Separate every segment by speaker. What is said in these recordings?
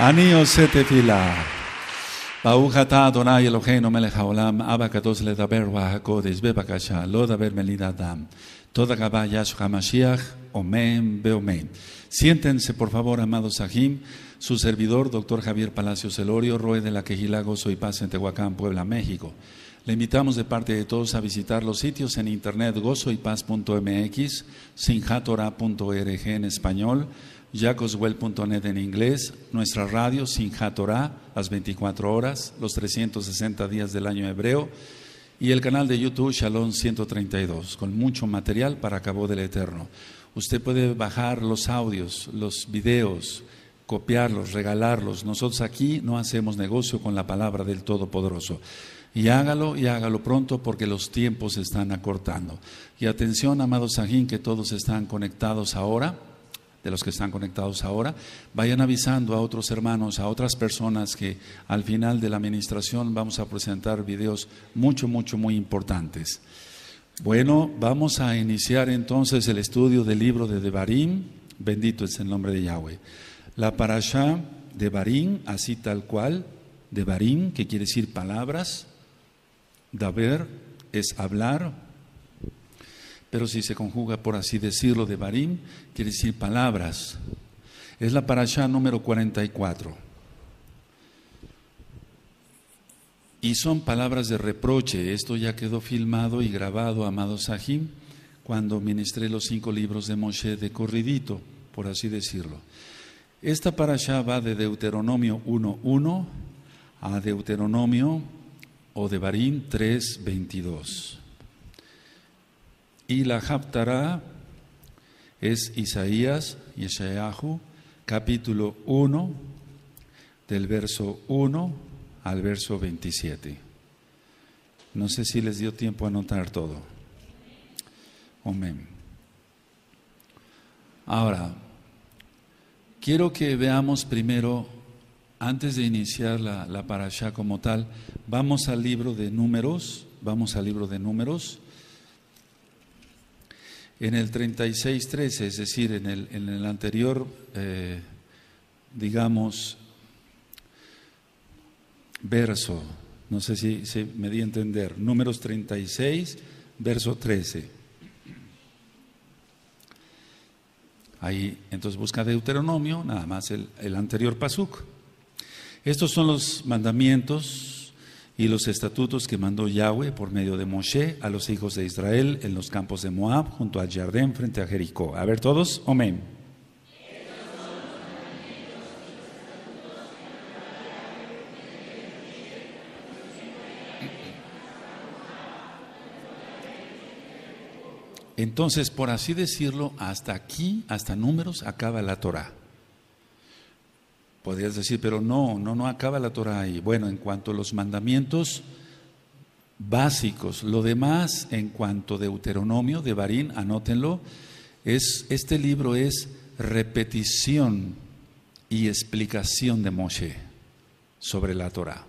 Speaker 1: אני עושה תפילה. ברוך אתה אדוני אלוהינו מלך העולם, אבא הקדוש לדבר רוח הקודש, בבקשה, לא לדבר מליד אדם. תודה רבה ישו המשיח, omen, beomen. Siéntense, por favor, amados ajim Su servidor, doctor Javier Palacios Elorio, Roe de la Quejila Gozo y Paz en Tehuacán, Puebla, México. Le invitamos de parte de todos a visitar los sitios en internet gozoypaz.mx, sinjatora.org en español, jacoswell.net en inglés, nuestra radio Sinja las 24 horas, los 360 días del año hebreo, y el canal de YouTube Shalom 132, con mucho material para Cabo del Eterno. Usted puede bajar los audios, los videos, copiarlos, regalarlos. Nosotros aquí no hacemos negocio con la palabra del Todopoderoso. Y hágalo y hágalo pronto porque los tiempos se están acortando. Y atención, amados Sajín, que todos están conectados ahora de los que están conectados ahora, vayan avisando a otros hermanos, a otras personas que al final de la administración vamos a presentar videos mucho, mucho, muy importantes. Bueno, vamos a iniciar entonces el estudio del libro de Devarim, bendito es el nombre de Yahweh. La parasha de Barín, así tal cual, de Barín, que quiere decir palabras, Daber es hablar, pero si se conjuga, por así decirlo, de Barim, quiere decir palabras. Es la parasha número 44. Y son palabras de reproche. Esto ya quedó filmado y grabado, amado Sahim, cuando ministré los cinco libros de Moshe de corridito, por así decirlo. Esta parasha va de Deuteronomio 1.1 a Deuteronomio o de Barín 3.22. Y la Haftarah es Isaías, Yeshayahu, capítulo 1, del verso 1 al verso 27. No sé si les dio tiempo a anotar todo. Amén. Ahora, quiero que veamos primero, antes de iniciar la, la como tal, vamos al libro de números, vamos al libro de números. En el 36.13, es decir, en el, en el anterior, eh, digamos, verso, no sé si, me di a entender, números 36, verso 13. Ahí, entonces busca Deuteronomio, nada más el, el anterior pasuk. Estos son los mandamientos y los estatutos que mandó Yahweh por medio de Moshe a los hijos de Israel en los campos de Moab junto al Jardín frente a Jericó. A ver todos, amén. Entonces, por así decirlo, hasta aquí, hasta números, acaba la Torah. Podrías decir, pero no, no, no acaba la Torah ahí. Bueno, en cuanto a los mandamientos básicos, lo demás en cuanto a Deuteronomio, de Barín, anótenlo, es, este libro es repetición y explicación de Moshe sobre la Torah.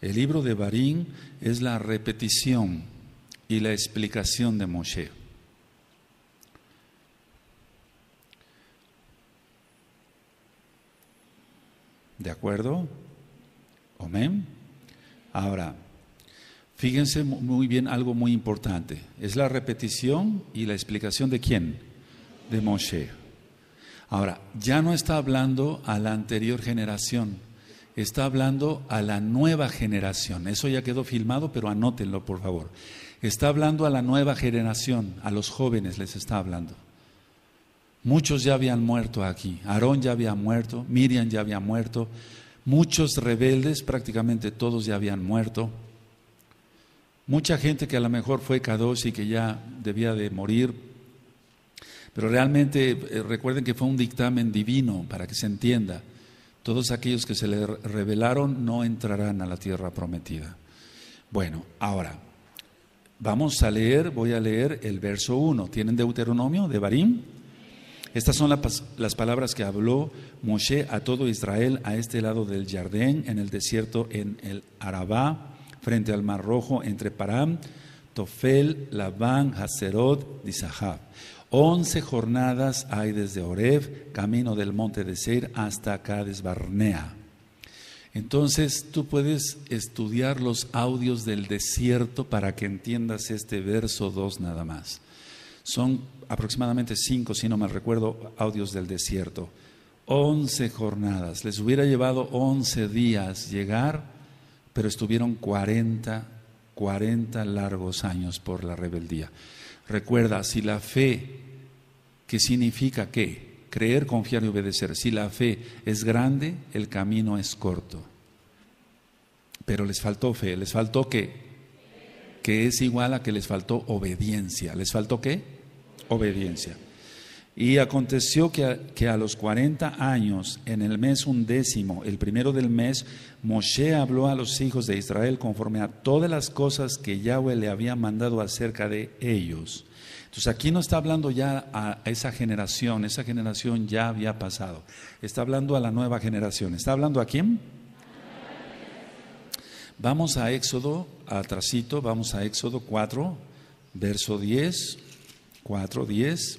Speaker 1: El libro de Barín es la repetición y la explicación de Moshe. ¿De acuerdo? Amén. Ahora, fíjense muy bien algo muy importante. Es la repetición y la explicación de quién? De Moshe. Ahora, ya no está hablando a la anterior generación, está hablando a la nueva generación. Eso ya quedó filmado, pero anótenlo, por favor. Está hablando a la nueva generación, a los jóvenes les está hablando. Muchos ya habían muerto aquí. Aarón ya había muerto, Miriam ya había muerto, muchos rebeldes, prácticamente todos ya habían muerto. Mucha gente que a lo mejor fue Kadosh y que ya debía de morir, pero realmente eh, recuerden que fue un dictamen divino para que se entienda. Todos aquellos que se le rebelaron no entrarán a la tierra prometida. Bueno, ahora vamos a leer, voy a leer el verso 1. ¿Tienen Deuteronomio de Barim? Estas son las, palabras que habló Moshe a todo Israel a este lado del Jardín, en el desierto, en el Arabá, frente al Mar Rojo, entre Param, Tofel, Labán, y Dizahab. Once jornadas hay desde Oreb, camino del monte de Seir, hasta Cades Barnea. Entonces tú puedes estudiar los audios del desierto para que entiendas este verso 2 nada más. Son aproximadamente cinco, si no mal recuerdo, audios del desierto. Once jornadas. Les hubiera llevado once días llegar, pero estuvieron cuarenta, cuarenta largos años por la rebeldía. Recuerda, si la fe, que significa qué? Creer, confiar y obedecer. Si la fe es grande, el camino es corto. Pero les faltó fe, les faltó que que es igual a que les faltó obediencia. ¿Les faltó qué? Obediencia. Y aconteció que a, los 40 años, en el mes undécimo, el primero del mes, Moshe habló a los hijos de Israel conforme a todas las cosas que Yahweh le había mandado acerca de ellos. Entonces aquí no está hablando ya a esa generación, esa generación ya había pasado. Está hablando a la nueva generación. ¿Está hablando a quién? Vamos a Éxodo atrasito, vamos a Éxodo 4, verso 10, 4, 10.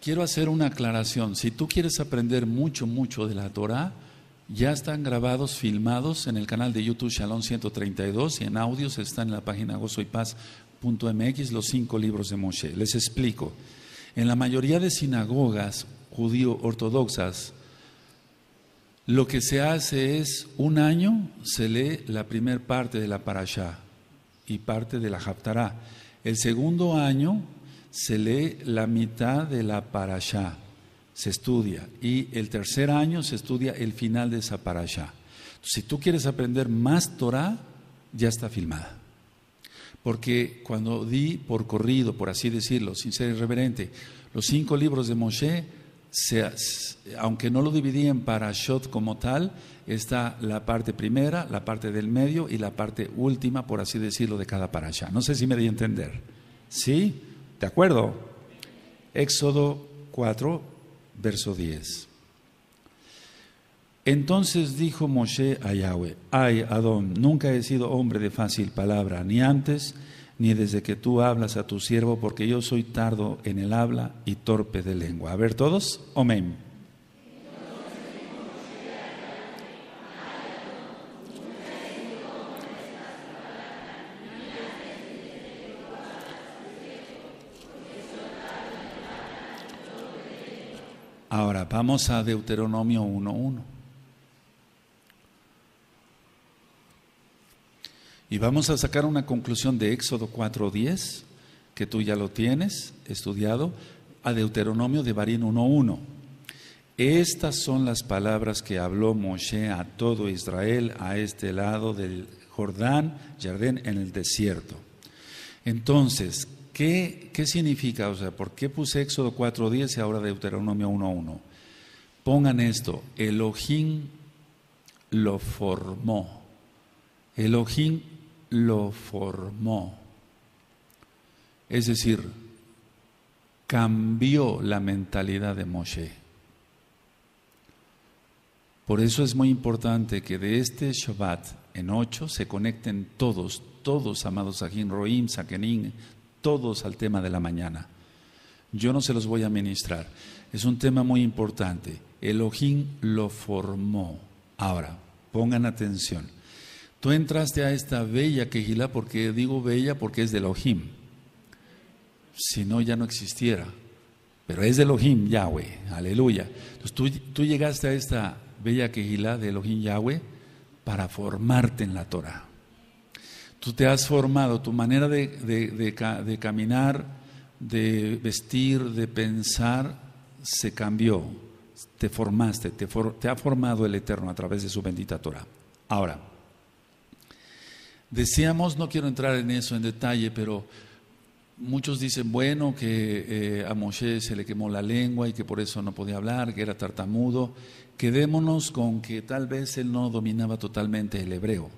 Speaker 1: Quiero hacer una aclaración. Si tú quieres aprender mucho, mucho de la Torah, ya están grabados, filmados en el canal de YouTube Shalom 132 y en audios está en la página gozoypaz.mx los cinco libros de Moshe. Les explico. En la mayoría de sinagogas judío-ortodoxas, lo que se hace es, un año se lee la primera parte de la parashá y parte de la haftará. El segundo año se lee la mitad de la parashá, se estudia. Y el tercer año se estudia el final de esa parashá. Si tú quieres aprender más Torah, ya está filmada. Porque cuando di por corrido, por así decirlo, sin ser irreverente, los cinco libros de Moshe, aunque no lo dividí en parashot como tal, está la parte primera, la parte del medio y la parte última, por así decirlo, de cada parashá. No sé si me di a entender. ¿Sí? ¿De acuerdo? Éxodo 4, verso 10. Entonces dijo Moshe a Yahweh, ay Adón, nunca he sido hombre de fácil palabra, ni antes, ni desde que tú hablas a tu siervo, porque yo soy tardo en el habla y torpe de lengua. A ver todos, amén. Ahora vamos a Deuteronomio 1.1. Y vamos a sacar una conclusión de Éxodo 4.10, que tú ya lo tienes estudiado, a Deuteronomio de Barín 1.1. Estas son las palabras que habló Moshe a todo Israel a este lado del Jordán, Jardín, en el desierto. Entonces, ¿qué, ¿qué, significa? O sea, ¿por qué puse Éxodo 4.10 y ahora Deuteronomio 1.1? Pongan esto, Elohim lo formó. Elohim lo formó. Es decir, cambió la mentalidad de Moshe. Por eso es muy importante que de este Shabbat en ocho se conecten todos, todos, amados Sahin, Roim, Sakenin, todos al tema de la mañana. Yo no se los voy a ministrar. Es un tema muy importante. Elohim lo formó. Ahora, pongan atención. Tú entraste a esta bella quejila, porque digo bella porque es de Elohim. Si no, ya no existiera. Pero es de Elohim Yahweh. Aleluya. tú, llegaste a esta bella quejila de Elohim Yahweh para formarte en la Torah. Tú te has formado, tu manera de, caminar, de vestir, de pensar, se cambió. Te formaste, te, te ha formado el Eterno a través de su bendita Torah. Ahora, Decíamos, no quiero entrar en eso en detalle, pero muchos dicen, bueno, que eh, a Moshe se le quemó la lengua y que por eso no podía hablar, que era tartamudo. Quedémonos con que tal vez él no dominaba totalmente el hebreo.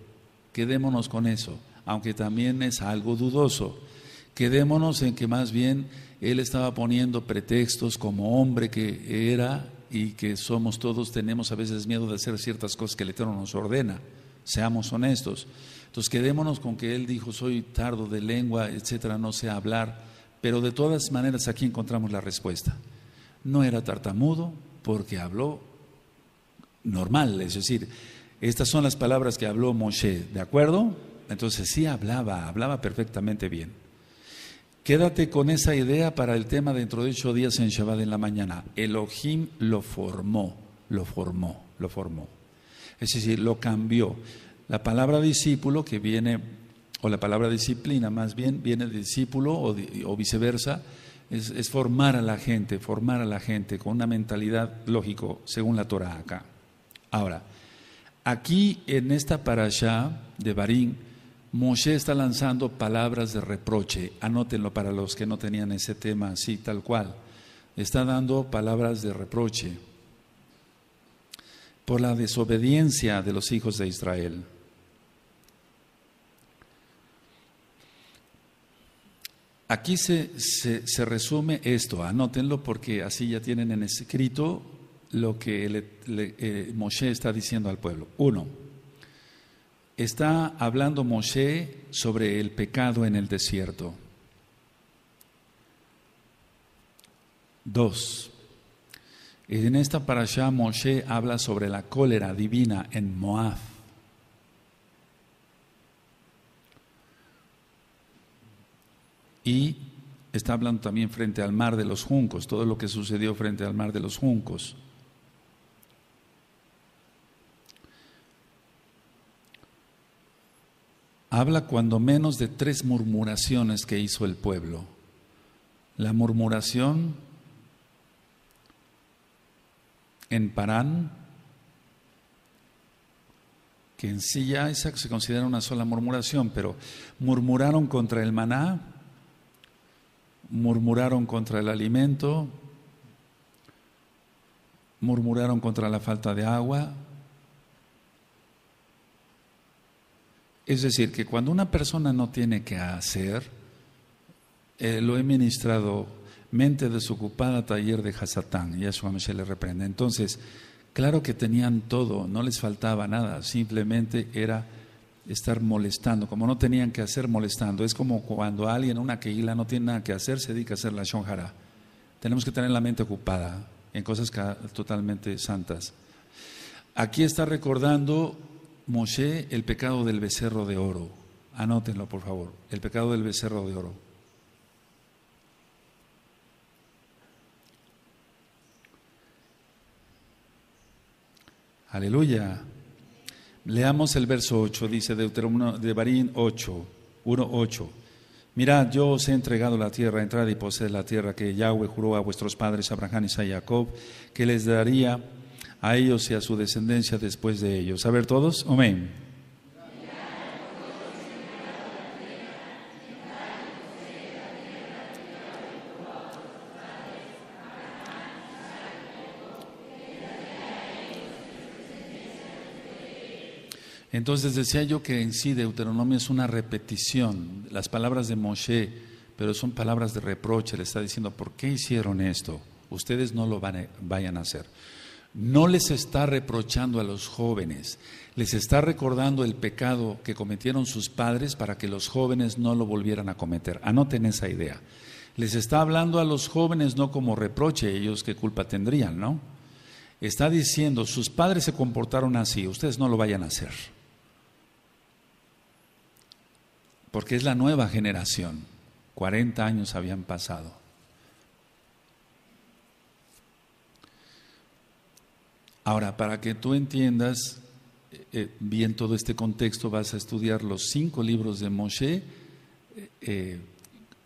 Speaker 1: Quedémonos con eso, aunque también es algo dudoso. Quedémonos en que más bien él estaba poniendo pretextos como hombre que era y que somos todos, tenemos a veces miedo de hacer ciertas cosas que el Eterno nos ordena. Seamos honestos. Entonces quedémonos con que él dijo, soy tardo de lengua, etcétera, no sé hablar, pero de todas maneras aquí encontramos la respuesta. No era tartamudo porque habló normal, es decir, estas son las palabras que habló Moshe, ¿de acuerdo? Entonces sí hablaba, hablaba perfectamente bien. Quédate con esa idea para el tema dentro de ocho días en Shabbat en la mañana. Elohim lo formó, lo formó, lo formó. Es decir, lo cambió. La palabra discípulo que viene, o la palabra disciplina más bien, viene discípulo o, viceversa, es, formar a la gente, formar a la gente con una mentalidad lógico, según la Torah acá. Ahora, aquí en esta parasha de Barín, Moshe está lanzando palabras de reproche. Anótenlo para los que no tenían ese tema así, tal cual. Está dando palabras de reproche por la desobediencia de los hijos de Israel. Aquí se, resume esto, anótenlo porque así ya tienen en escrito lo que eh, Moshe está diciendo al pueblo. Uno, está hablando Moshe sobre el pecado en el desierto. Dos, en esta parasha Moshe habla sobre la cólera divina en Moab. y está hablando también frente al mar de los juncos, todo lo que sucedió frente al mar de los juncos. Habla cuando menos de tres murmuraciones que hizo el pueblo. La murmuración en Parán, que en sí ya esa se considera una sola murmuración, pero murmuraron contra el maná, murmuraron contra el alimento, murmuraron contra la falta de agua. Es decir, que cuando una persona no tiene que hacer, eh, lo he ministrado, mente desocupada, taller de Hasatán, y a mí se le reprende. Entonces, claro que tenían todo, no les faltaba nada, simplemente era estar molestando, como no tenían que hacer molestando. Es como cuando alguien, una queila no tiene nada que hacer, se dedica a hacer la shonjara. Tenemos que tener la mente ocupada en cosas totalmente santas. Aquí está recordando Moshe el pecado del becerro de oro. Anótenlo, por favor. El pecado del becerro de oro. Aleluya. Leamos el verso 8, dice Deuteronomio de Barín 8, 1, 8. Mirad, yo os he entregado la tierra, entrad y poseed la tierra que Yahweh juró a vuestros padres Abraham, y Jacob, que les daría a ellos y a su descendencia después de ellos. A ver todos, amén. Entonces decía yo que en sí Deuteronomio es una repetición, las palabras de Moshe, pero son palabras de reproche, le está diciendo, ¿por qué hicieron esto? Ustedes no lo vayan a hacer. No les está reprochando a los jóvenes, les está recordando el pecado que cometieron sus padres para que los jóvenes no lo volvieran a cometer. Anoten esa idea. Les está hablando a los jóvenes no como reproche, ellos qué culpa tendrían, ¿no? Está diciendo, sus padres se comportaron así, ustedes no lo vayan a hacer. porque es la nueva generación. 40 años habían pasado. Ahora, para que tú entiendas eh, eh, bien todo este contexto, vas a estudiar los cinco libros de Moshe eh,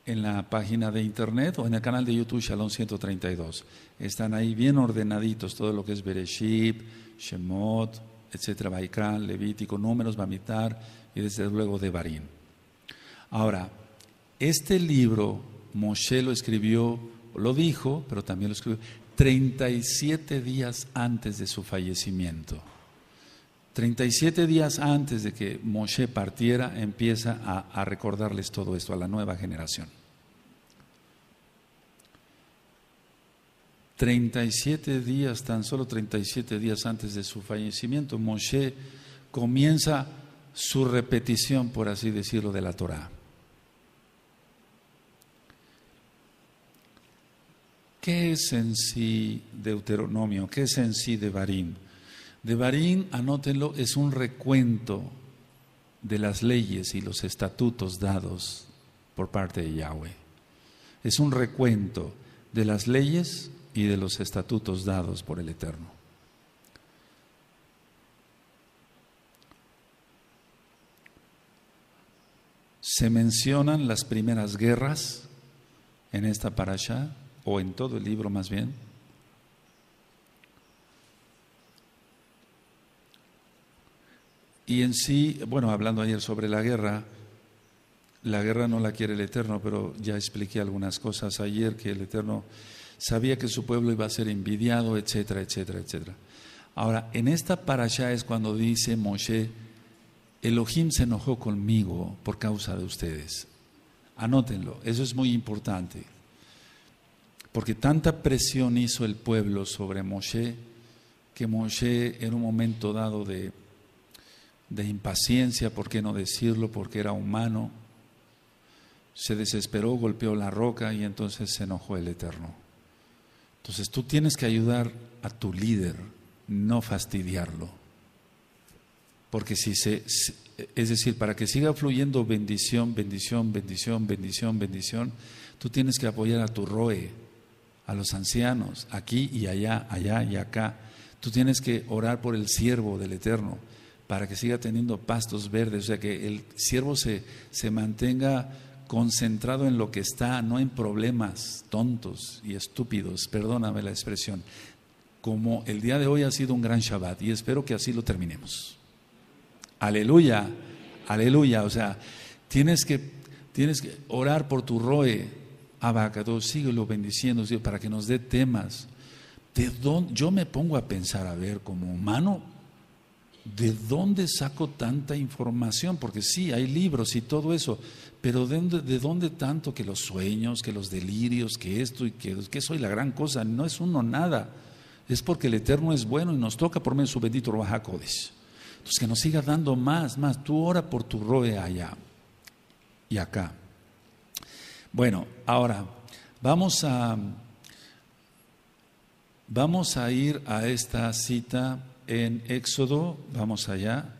Speaker 1: en la página de internet o en el canal de YouTube Shalom 132. Están ahí bien ordenaditos todo lo que es Bereshit, Shemot, etcétera, Baikán, Levítico, Números, Bamitar y desde luego Devarim. Ahora, este libro Moshe lo escribió, lo dijo, pero también lo escribió 37 días antes de su fallecimiento. 37 días antes de que Moshe partiera, empieza a, recordarles todo esto a la nueva generación. 37 días, tan solo 37 días antes de su fallecimiento, Moshe comienza su repetición, por así decirlo, de la Torah. ¿Qué es en sí Deuteronomio? ¿Qué es en sí Devarim? Devarim, anótenlo, es un recuento de las leyes y los estatutos dados por parte de Yahweh. Es un recuento de las leyes y de los estatutos dados por el Eterno. Se mencionan las primeras guerras en esta parasha, o en todo el libro más bien, Y en sí, bueno, hablando ayer sobre la guerra, la guerra no la quiere el Eterno, pero ya expliqué algunas cosas ayer que el Eterno sabía que su pueblo iba a ser envidiado, etcétera, etcétera, etcétera. Ahora, en esta parasha es cuando dice Moshe, Elohim se enojó conmigo por causa de ustedes. Anótenlo, eso es muy importante porque tanta presión hizo el pueblo sobre Moshe que Moshe en un momento dado de, de impaciencia, por qué no decirlo, porque era humano, se desesperó, golpeó la roca y entonces se enojó el Eterno. Entonces tú tienes que ayudar a tu líder, no fastidiarlo. Porque si se, es decir, para que siga fluyendo bendición, bendición, bendición, bendición, bendición, tú tienes que apoyar a tu Roe, a los ancianos, aquí y allá, allá y acá. Tú tienes que orar por el siervo del Eterno para que siga teniendo pastos verdes, o sea, que el siervo se, se mantenga concentrado en lo que está, no en problemas tontos y estúpidos, perdóname la expresión, como el día de hoy ha sido un gran Shabbat y espero que así lo terminemos. Aleluya, aleluya, o sea, tienes que, tienes que orar por tu Roe, sigue lo bendiciendo para que nos dé temas. ¿De dónde? Yo me pongo a pensar, a ver, como humano, ¿de dónde saco tanta información? Porque sí, hay libros y todo eso, pero ¿de dónde, tanto que los sueños, que los delirios, que esto y que, que soy la gran cosa? No es uno nada. Es porque el Eterno es bueno y nos toca por medio su bendito Robajacodes. Entonces, que nos siga dando más, más. Tú ora por tu roe allá y acá. Bueno, ahora vamos a, vamos a ir a esta cita en Éxodo, vamos allá,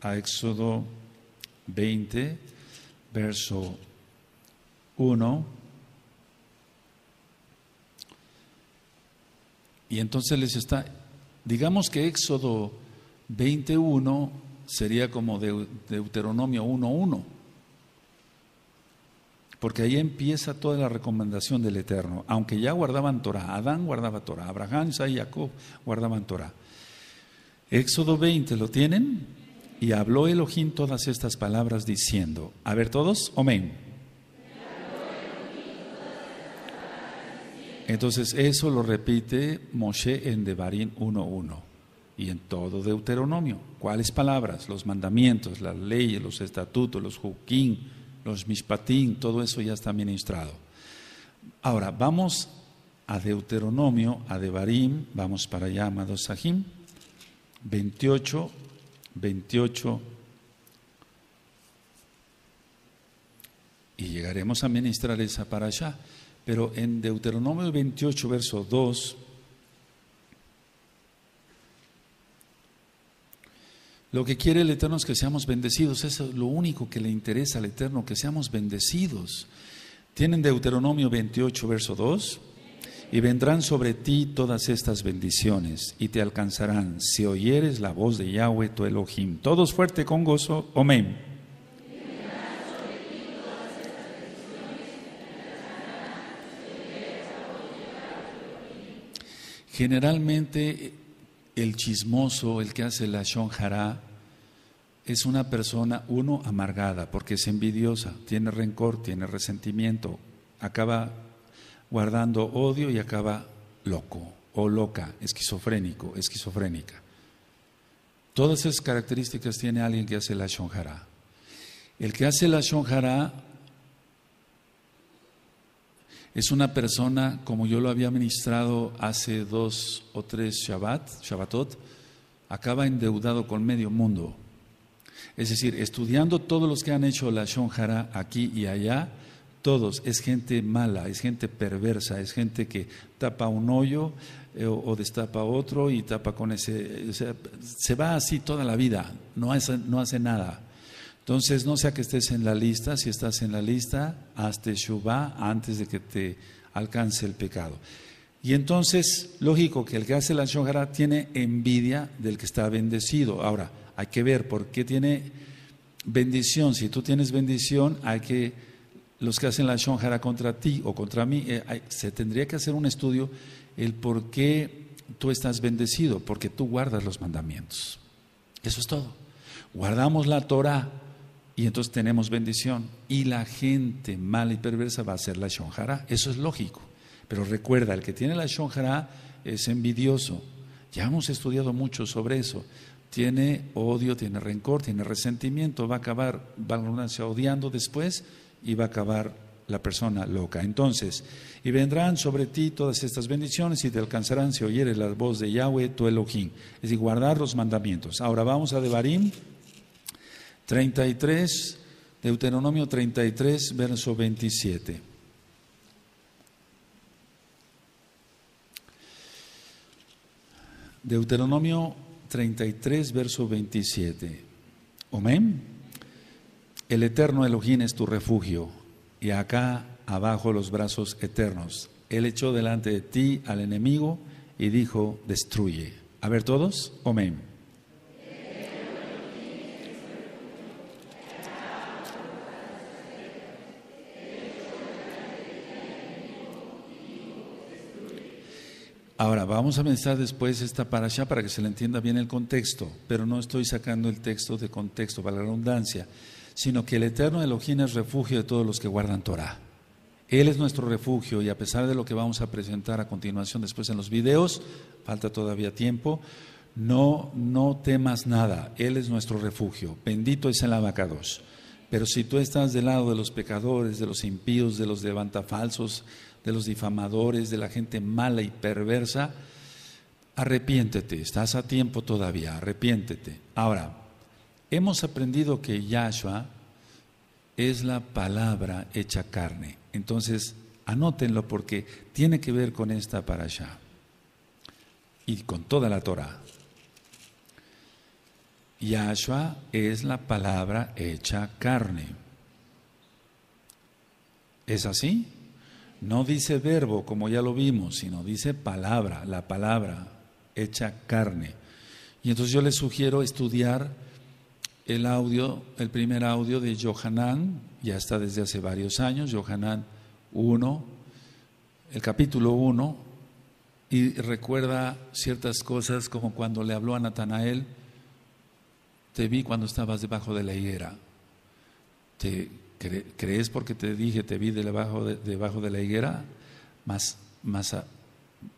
Speaker 1: a Éxodo 20, verso 1. Y entonces les está, digamos que Éxodo 21 sería como Deuteronomio 1.1 porque ahí empieza toda la recomendación del Eterno. Aunque ya guardaban Torah, Adán guardaba Torah, Abraham, Isaac y Jacob guardaban Torah. Éxodo 20, ¿lo tienen? Y habló Elohim todas estas palabras diciendo, a ver todos, amén. Entonces eso lo repite Moshe en Devarim 1.1 y en todo Deuteronomio. ¿Cuáles palabras? Los mandamientos, las leyes, los estatutos, los juquín, los mishpatín, todo eso ya está ministrado. Ahora, vamos a Deuteronomio, a Devarim, vamos para allá, amados Sahim, 28, 28, y llegaremos a ministrar esa para allá, pero en Deuteronomio 28, verso 2, Lo que quiere el Eterno es que seamos bendecidos. Eso es lo único que le interesa al Eterno, que seamos bendecidos. Tienen Deuteronomio 28, verso 2. Y vendrán sobre ti todas estas bendiciones y te alcanzarán si oyeres la voz de Yahweh tu Elohim. Todos fuerte con gozo. Amén. Generalmente el chismoso, el que hace la shonjara, es una persona, uno, amargada, porque es envidiosa, tiene rencor, tiene resentimiento, acaba guardando odio y acaba loco o loca, esquizofrénico, esquizofrénica. Todas esas características tiene alguien que hace la shonjara. El que hace la shonjara es una persona, como yo lo había ministrado hace dos o tres Shabbat, Shabbatot, acaba endeudado con medio mundo es decir, estudiando todos los que han hecho la Shonjara aquí y allá, todos, es gente mala, es gente perversa, es gente que tapa un hoyo eh, o, destapa otro y tapa con ese... se va así toda la vida, no hace, no hace nada. Entonces, no sea que estés en la lista, si estás en la lista, hazte Shubá antes de que te alcance el pecado. Y entonces, lógico que el que hace la Shonjara tiene envidia del que está bendecido. Ahora, hay que ver por qué tiene bendición. Si tú tienes bendición, hay que, los que hacen la shonjara contra ti o contra mí, eh, se tendría que hacer un estudio el por qué tú estás bendecido, porque tú guardas los mandamientos. Eso es todo. Guardamos la Torah y entonces tenemos bendición. Y la gente mala y perversa va a hacer la shonjara. Eso es lógico. Pero recuerda, el que tiene la shonjara es envidioso. Ya hemos estudiado mucho sobre eso tiene odio, tiene rencor, tiene resentimiento, va a acabar, va a odiando después y va a acabar la persona loca. Entonces, y vendrán sobre ti todas estas bendiciones y te alcanzarán si oyeres la voz de Yahweh tu Elohim. Es decir, guardar los mandamientos. Ahora vamos a Devarim 33, Deuteronomio 33, verso 27. Deuteronomio 33, verso 27. Amén. El eterno Elohim es tu refugio y acá abajo los brazos eternos. Él echó delante de ti al enemigo y dijo, destruye. A ver todos, amén. Ahora, vamos a mencionar después esta parasha para que se le entienda bien el contexto, pero no estoy sacando el texto de contexto, para la redundancia, sino que el Eterno Elohim es refugio de todos los que guardan Torah. Él es nuestro refugio y a pesar de lo que vamos a presentar a continuación después en los videos, falta todavía tiempo, no, no temas nada, Él es nuestro refugio. Bendito es el abacados. Pero si tú estás del lado de los pecadores, de los impíos, de los levantafalsos, de los difamadores, de la gente mala y perversa, arrepiéntete, estás a tiempo todavía, arrepiéntete. Ahora, hemos aprendido que Yahshua es la palabra hecha carne. Entonces, anótenlo porque tiene que ver con esta para allá y con toda la Torah. Yahshua es la palabra hecha carne. ¿Es así? No dice verbo, como ya lo vimos, sino dice palabra, la palabra hecha carne. Y entonces yo les sugiero estudiar el audio, el primer audio de Johanan, ya está desde hace varios años, Johanan 1, el capítulo 1, y recuerda ciertas cosas como cuando le habló a Natanael, te vi cuando estabas debajo de la higuera, te ¿Crees porque te dije, te vi debajo de, debajo de la higuera? más más ah,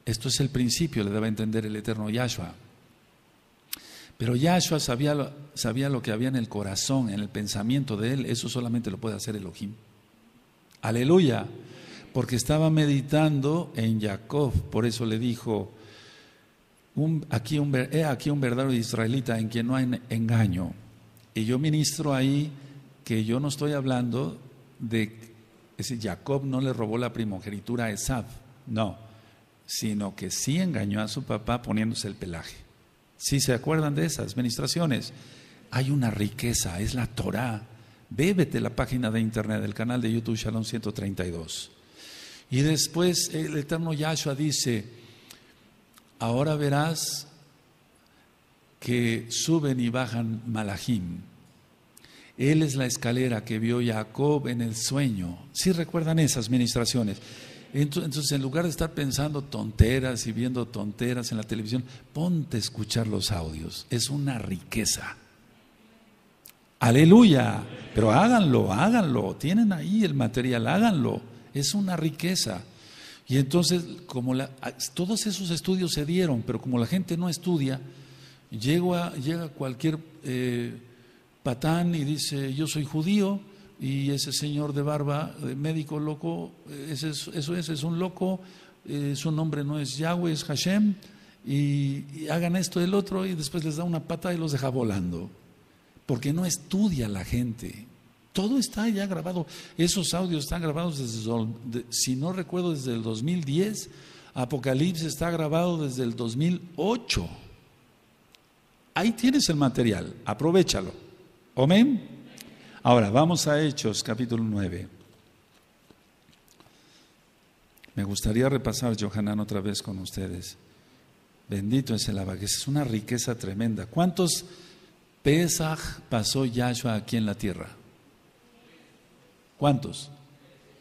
Speaker 1: esto es el principio, le daba a entender el eterno Yahshua. Pero Yahshua sabía, sabía lo que había en el corazón, en el pensamiento de él. Eso solamente lo puede hacer Elohim. Aleluya. Porque estaba meditando en Jacob. Por eso le dijo, aquí un, aquí un verdadero israelita en quien no hay engaño. Y yo ministro ahí que yo no estoy hablando de, que Jacob no le robó la primogenitura a Esab, no, sino que sí engañó a su papá poniéndose el pelaje. Si ¿Sí se acuerdan de esas ministraciones, hay una riqueza, es la Torah. Bébete la página de internet del canal de YouTube Shalom 132. Y después el eterno Yahshua dice, ahora verás que suben y bajan Malachim. Él es la escalera que vio Jacob en el sueño. ¿Sí recuerdan esas ministraciones? Entonces, en lugar de estar pensando tonteras y viendo tonteras en la televisión, ponte a escuchar los audios. Es una riqueza. Aleluya. Pero háganlo, háganlo. Tienen ahí el material, háganlo. Es una riqueza. Y entonces, como ah, todos esos estudios se dieron, pero como la gente no estudia, llega, cualquier... Eh, Patán y dice, yo soy judío, y ese señor de barba, médico loco, ese es, eso es, es un loco, eh, su nombre no es Yahweh, es Hashem, y, hagan esto el otro, y después les da una pata y los deja volando, porque no estudia la gente. Todo está ya grabado. Esos audios están grabados desde, si no recuerdo, desde el 2010. Apocalipsis está grabado desde el 2008. Ahí tienes el material, aprovechalo. Amén. Ahora, vamos a Hechos capítulo 9. Me gustaría repasar Johanan otra vez con ustedes. Bendito es el abacazo, es una riqueza tremenda. ¿Cuántos Pesaj pasó Yahshua aquí en la tierra? ¿Cuántos?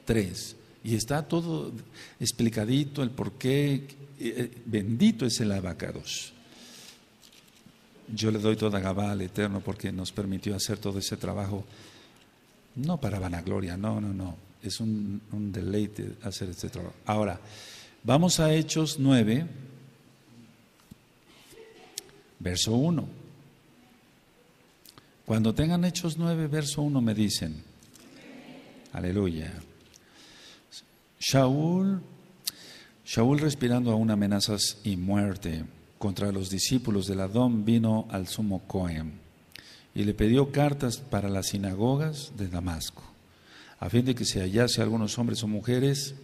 Speaker 1: Tres. Y está todo explicadito el por qué. Eh, eh, bendito es el abacados. Yo le doy toda Gabá al Eterno porque nos permitió hacer todo ese trabajo, no para vanagloria, no, no, no. Es un, deleite hacer este trabajo. Ahora, vamos a Hechos 9, verso 1. Cuando tengan Hechos 9, verso 1 me dicen, aleluya. Shaul, Shaul respirando aún amenazas y muerte contra los discípulos de ladón vino al sumo Cohen y le pidió cartas para las sinagogas de Damasco, a fin de que se hallase algunos hombres o mujeres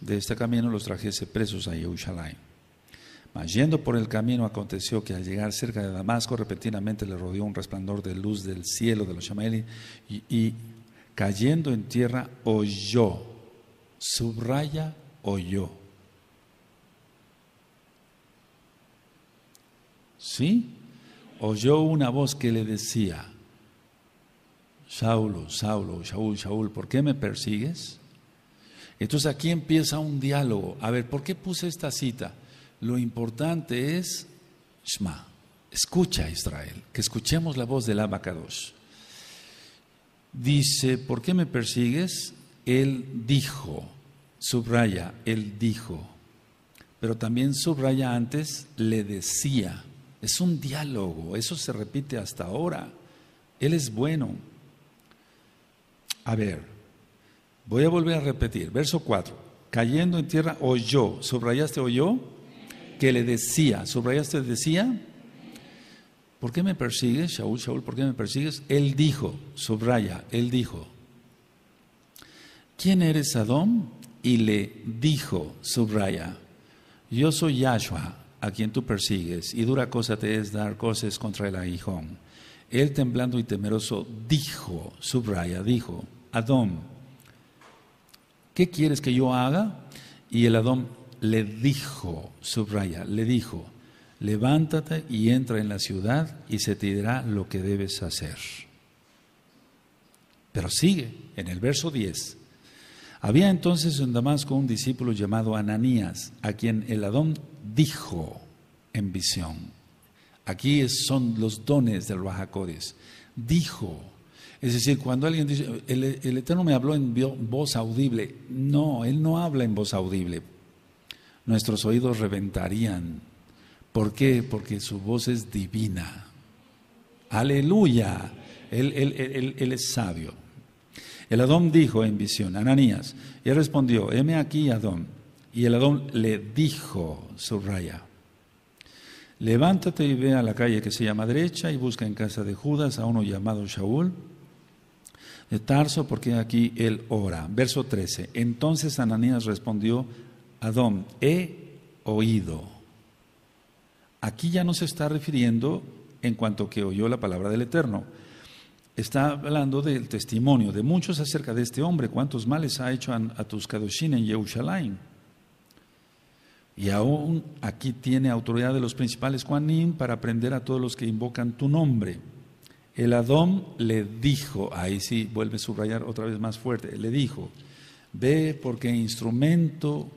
Speaker 1: de este camino los trajese presos a Jerusalén. Mas yendo por el camino aconteció que al llegar cerca de Damasco repentinamente le rodeó un resplandor de luz del cielo de los Shamaeli y cayendo en tierra oyó, subraya oyó ¿sí? Oyó una voz que le decía, Saulo, Saulo, saúl saúl ¿por qué me persigues? Entonces aquí empieza un diálogo. A ver, ¿por qué puse esta cita? Lo importante es Shma, Escucha, Israel, que escuchemos la voz del Abacados. Dice, ¿por qué me persigues? Él dijo, subraya, él dijo. Pero también subraya antes, le decía. Es un diálogo, eso se repite hasta ahora. Él es bueno. A ver, voy a volver a repetir. Verso 4. Cayendo en tierra oyó, subrayaste oyó, que le decía, subrayaste decía, ¿por qué me persigues, Shaul, Shaul, por qué me persigues? Él dijo, subraya, él dijo, ¿quién eres Adón? Y le dijo, subraya, yo soy Yahshua, a quien tú persigues, y dura cosa te es dar cosas contra el aguijón. Él temblando y temeroso dijo, subraya, dijo, Adón, ¿qué quieres que yo haga? Y el Adón le dijo, subraya, le dijo, levántate y entra en la ciudad y se te dirá lo que debes hacer. Pero sigue en el verso 10. Había entonces en Damasco un discípulo llamado Ananías, a quien el Adón dijo en visión. Aquí son los dones del Bajacodes. Dijo. Es decir, cuando alguien dice, el, Eterno me habló en voz audible. No, Él no habla en voz audible. Nuestros oídos reventarían. ¿Por qué? Porque su voz es divina. Aleluya. él, es sabio. El Adón dijo en visión, Ananías, y él respondió, heme aquí, Adón. Y el Adón le dijo, subraya, levántate y ve a la calle que se llama derecha y busca en casa de Judas a uno llamado Shaul de Tarso, porque aquí él ora. Verso 13, entonces Ananías respondió, Adón, he oído. Aquí ya no se está refiriendo en cuanto que oyó la palabra del Eterno, está hablando del testimonio de muchos acerca de este hombre, cuántos males ha hecho a, tus Kadoshim en Yehushalayim. Y aún aquí tiene autoridad de los principales Juanín para aprender a todos los que invocan tu nombre. El Adón le dijo, ahí sí vuelve a subrayar otra vez más fuerte, le dijo, ve porque instrumento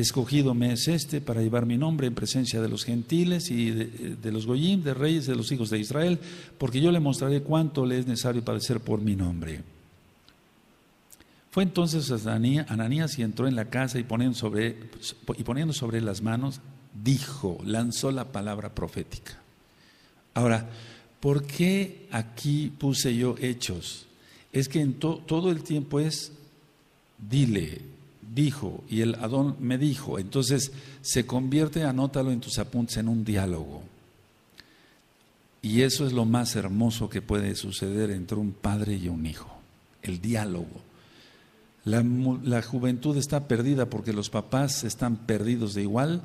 Speaker 1: escogido me es este para llevar mi nombre en presencia de los gentiles y de, los goyim, de reyes, de los hijos de Israel, porque yo le mostraré cuánto le es necesario padecer por mi nombre. Fue entonces Ananías y entró en la casa y poniendo sobre, y poniendo sobre las manos, dijo, lanzó la palabra profética. Ahora, ¿por qué aquí puse yo hechos? Es que en todo el tiempo es, dile, dijo y el Adón me dijo. Entonces se convierte, anótalo en tus apuntes, en un diálogo. Y eso es lo más hermoso que puede suceder entre un padre y un hijo, el diálogo. La, la juventud está perdida porque los papás están perdidos de igual,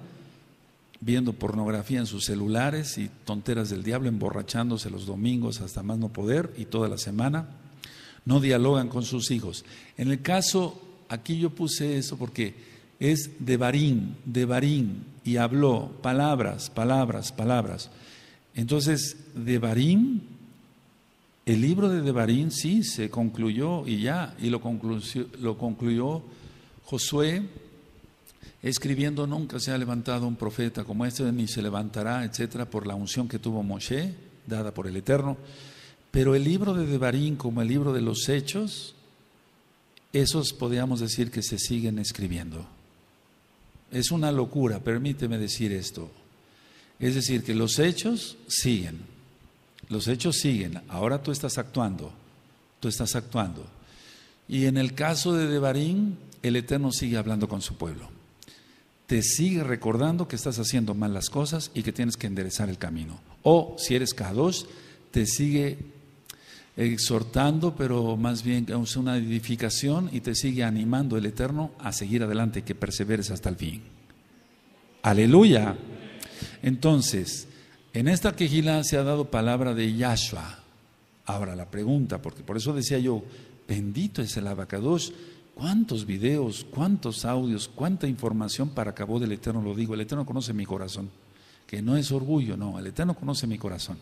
Speaker 1: viendo pornografía en sus celulares y tonteras del diablo, emborrachándose los domingos hasta más no poder y toda la semana. No dialogan con sus hijos. En el caso Aquí yo puse eso porque es de Barín, de Barín, y habló palabras, palabras, palabras. Entonces, de Barín, el libro de Devarim sí se concluyó y ya, y lo concluyó, Josué escribiendo nunca se ha levantado un profeta como este, ni se levantará, etcétera, por la unción que tuvo Moshe, dada por el Eterno. Pero el libro de Devarín, como el libro de los Hechos, esos podríamos decir que se siguen escribiendo. Es una locura, permíteme decir esto. Es decir, que los hechos siguen, los hechos siguen, ahora tú estás actuando, tú estás actuando. Y en el caso de Devarín, el Eterno sigue hablando con su pueblo. Te sigue recordando que estás haciendo mal las cosas y que tienes que enderezar el camino. O si eres Kadosh, te sigue exhortando, pero más bien es una edificación y te sigue animando el Eterno a seguir adelante, que perseveres hasta el fin. Aleluya. Entonces, en esta quejila se ha dado palabra de Yahshua. Ahora la pregunta, porque por eso decía yo, bendito es el abacadosh, cuántos videos, cuántos audios, cuánta información para acabó del Eterno, lo digo, el Eterno conoce mi corazón, que no es orgullo, no, el Eterno conoce mi corazón.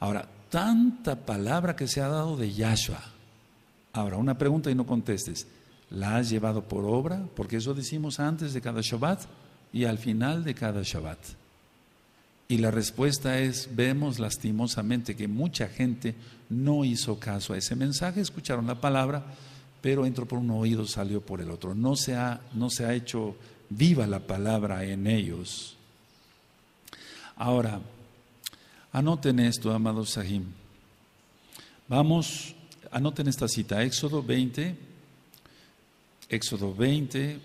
Speaker 1: Ahora, tanta palabra que se ha dado de Yahshua. Ahora, una pregunta y no contestes. ¿La has llevado por obra? Porque eso decimos antes de cada Shabbat y al final de cada Shabbat. Y la respuesta es, vemos lastimosamente que mucha gente no hizo caso a ese mensaje, escucharon la palabra, pero entró por un oído, salió por el otro. No se ha, no se ha hecho viva la palabra en ellos. Ahora, Anoten esto, amados Sahim. Vamos, anoten esta cita, Éxodo 20, Éxodo 20,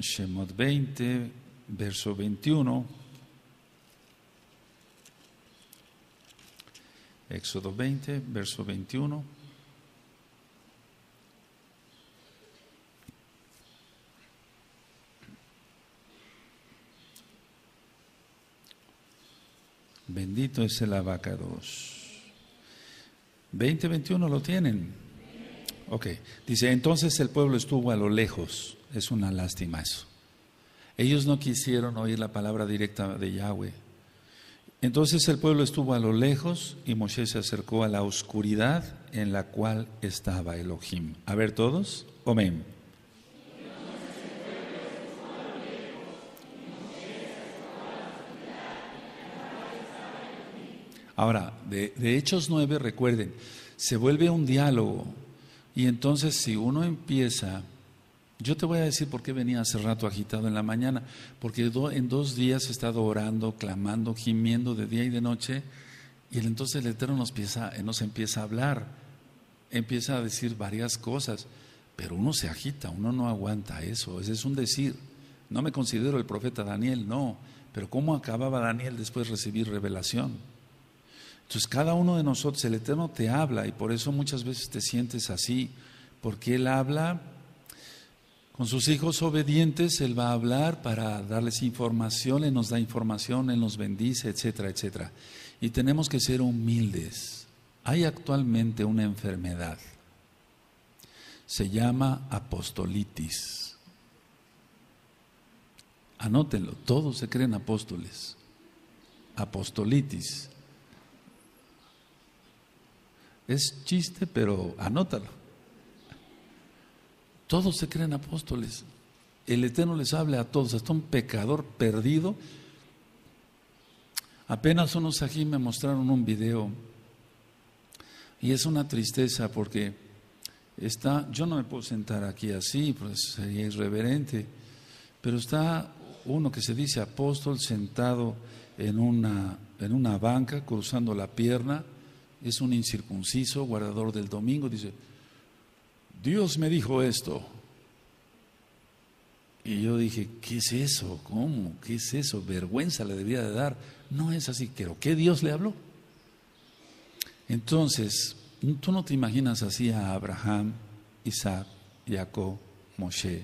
Speaker 1: Shemot 20, verso 21. Éxodo 20, verso 21. Bendito es el abacados. 20-21 lo tienen. Ok, dice, entonces el pueblo estuvo a lo lejos. Es una lástima eso. Ellos no quisieron oír la palabra directa de Yahweh. Entonces el pueblo estuvo a lo lejos y Moshe se acercó a la oscuridad en la cual estaba Elohim. A ver todos, amén. Ahora, de, Hechos 9, recuerden, se vuelve un diálogo. Y entonces si uno empieza, yo te voy a decir por qué venía hace rato agitado en la mañana, porque en dos días he estado orando, clamando, gimiendo de día y de noche, y entonces el Eterno nos empieza, eh, nos empieza a hablar, empieza a decir varias cosas, pero uno se agita, uno no aguanta eso, ese es un decir. No me considero el profeta Daniel, no, pero ¿cómo acababa Daniel después de recibir revelación? Entonces cada uno de nosotros, el Eterno te habla y por eso muchas veces te sientes así, porque Él habla con sus hijos obedientes, Él va a hablar para darles información, Él nos da información, Él nos bendice, etcétera, etcétera. Y tenemos que ser humildes. Hay actualmente una enfermedad, se llama apostolitis. Anótenlo, todos se creen apóstoles. Apostolitis. Es chiste, pero anótalo. Todos se creen apóstoles. El Eterno les habla a todos, hasta un pecador perdido. Apenas unos aquí me mostraron un video y es una tristeza porque está, yo no me puedo sentar aquí así, pues sería irreverente, pero está uno que se dice apóstol sentado en una, en una banca, cruzando la pierna, es un incircunciso, guardador del domingo, dice, Dios me dijo esto. Y yo dije, ¿qué es eso? ¿Cómo? ¿Qué es eso? Vergüenza le debía de dar. No es así, pero ¿qué Dios le habló? Entonces, tú no te imaginas así a Abraham, Isaac, Jacob, Moshe,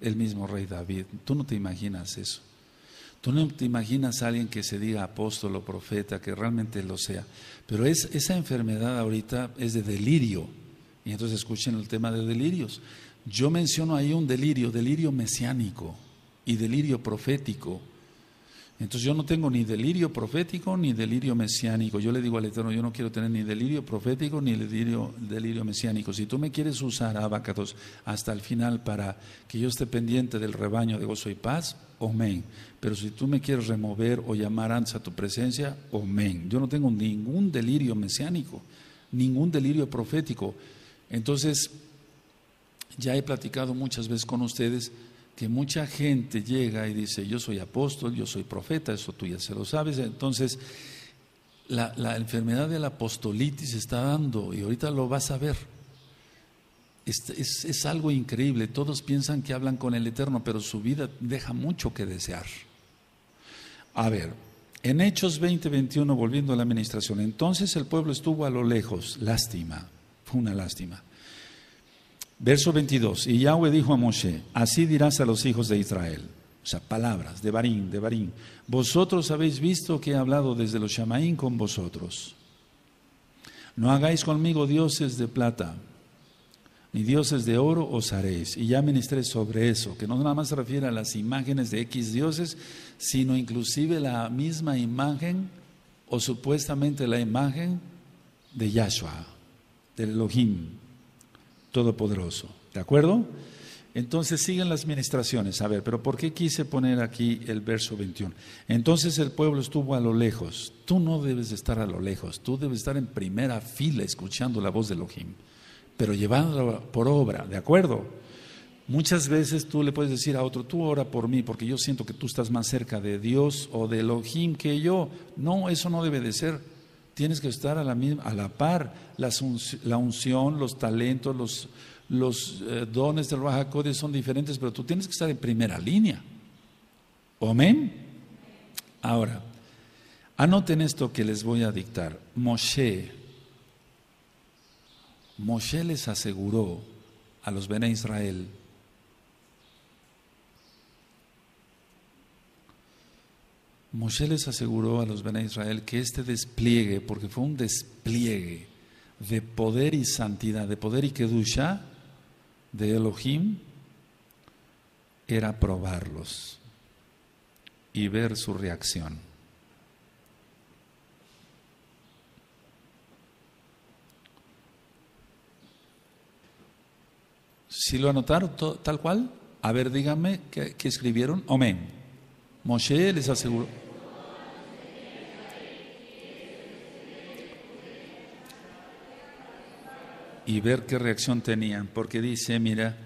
Speaker 1: el mismo rey David. Tú no te imaginas eso. Tú no te imaginas a alguien que se diga apóstol o profeta, que realmente lo sea. Pero esa enfermedad ahorita es de delirio. Y entonces escuchen el tema de delirios. Yo menciono ahí un delirio, delirio mesiánico y delirio profético. Entonces yo no tengo ni delirio profético ni delirio mesiánico. Yo le digo al Eterno, yo no quiero tener ni delirio profético ni delirio, mesiánico. Si tú me quieres usar, abacatos, hasta el final para que yo esté pendiente del rebaño de gozo y paz, amén. Pero si tú me quieres remover o llamar antes a tu presencia, amén. Yo no tengo ningún delirio mesiánico, ningún delirio profético. Entonces, ya he platicado muchas veces con ustedes que mucha gente llega y dice, yo soy apóstol, yo soy profeta, eso tú ya se lo sabes. Entonces, la, enfermedad de la apostolitis está dando y ahorita lo vas a ver. Es, este, es, es, algo increíble. Todos piensan que hablan con el Eterno, pero su vida deja mucho que desear. A ver, en Hechos 20, 21, volviendo a la administración, entonces el pueblo estuvo a lo lejos, lástima, fue una lástima. Verso 22. Y Yahweh dijo a Moshe, así dirás a los hijos de Israel. O sea, palabras de Barín, de Barín. Vosotros habéis visto que he hablado desde los Shamaín con vosotros. No hagáis conmigo dioses de plata, ni dioses de oro os haréis. Y ya ministré sobre eso, que no nada más se refiere a las imágenes de X dioses, sino inclusive la misma imagen o supuestamente la imagen de Yahshua, del Elohim, Todopoderoso. ¿De acuerdo? Entonces siguen las ministraciones. A ver, pero ¿por qué quise poner aquí el verso 21? Entonces el pueblo estuvo a lo lejos. Tú no debes estar a lo lejos. Tú debes estar en primera fila escuchando la voz de Elohim, pero llevándola por obra. ¿De acuerdo? Muchas veces tú le puedes decir a otro, tú ora por mí, porque yo siento que tú estás más cerca de Dios o de Elohim que yo. No, eso no debe de ser. Tienes que estar a la, a la par. la unción, los talentos, los, eh, dones del Rajacodes son diferentes, pero tú tienes que estar en primera línea. Amén. Ahora, anoten esto que les voy a dictar. Moshe, Moshe les aseguró a los Bene Israel Moshe les aseguró a los Bene Israel que este despliegue, porque fue un despliegue de poder y santidad, de poder y kedusha de Elohim, era probarlos y ver su reacción. Si lo anotaron tal cual, a ver, díganme qué, escribieron. Amén. Moshe les aseguró. y ver qué reacción tenían, porque dice, mira,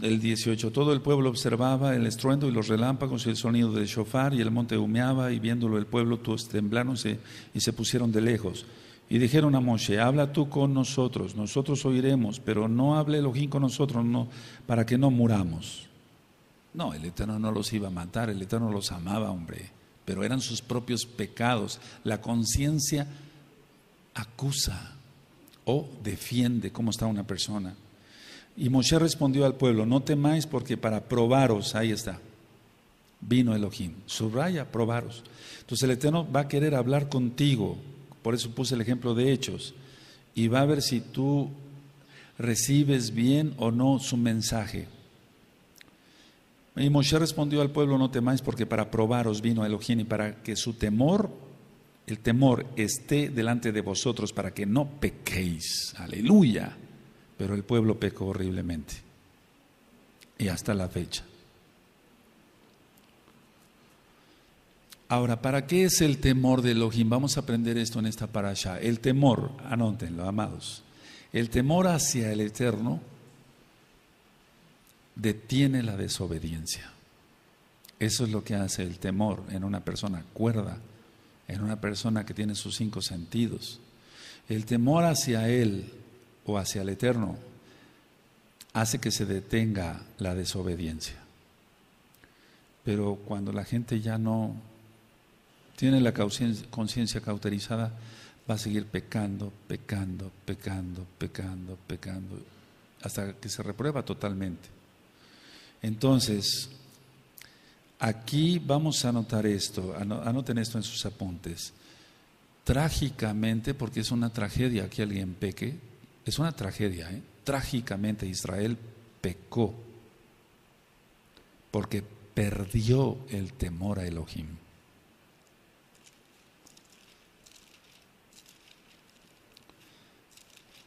Speaker 1: el 18, todo el pueblo observaba el estruendo y los relámpagos y el sonido del shofar y el monte humeaba y viéndolo el pueblo todos temblaron y se pusieron de lejos. Y dijeron a Moshe, habla tú con nosotros, nosotros oiremos, pero no hable Elohim con nosotros no, para que no muramos. No, el Eterno no los iba a matar, el Eterno los amaba, hombre, pero eran sus propios pecados. La conciencia acusa o defiende cómo está una persona. Y Moshe respondió al pueblo, no temáis porque para probaros, ahí está, vino Elohim. Subraya, probaros. Entonces el Eterno va a querer hablar contigo, por eso puse el ejemplo de Hechos, y va a ver si tú recibes bien o no su mensaje. Y Moshe respondió al pueblo, no temáis porque para probaros vino Elohim y para que su temor el temor esté delante de vosotros para que no pequéis. Aleluya. Pero el pueblo pecó horriblemente. Y hasta la fecha. Ahora, ¿para qué es el temor de Elohim? Vamos a aprender esto en esta parasha. El temor, anótenlo, amados. El temor hacia el Eterno detiene la desobediencia. Eso es lo que hace el temor en una persona cuerda en una persona que tiene sus cinco sentidos. El temor hacia Él o hacia el Eterno hace que se detenga la desobediencia. Pero cuando la gente ya no tiene la conciencia cauterizada, va a seguir pecando, pecando, pecando, pecando, pecando, hasta que se reprueba totalmente. Entonces, Aquí vamos a anotar esto, anoten esto en sus apuntes. Trágicamente, porque es una tragedia que alguien peque, es una tragedia, ¿eh? trágicamente Israel pecó porque perdió el temor a Elohim.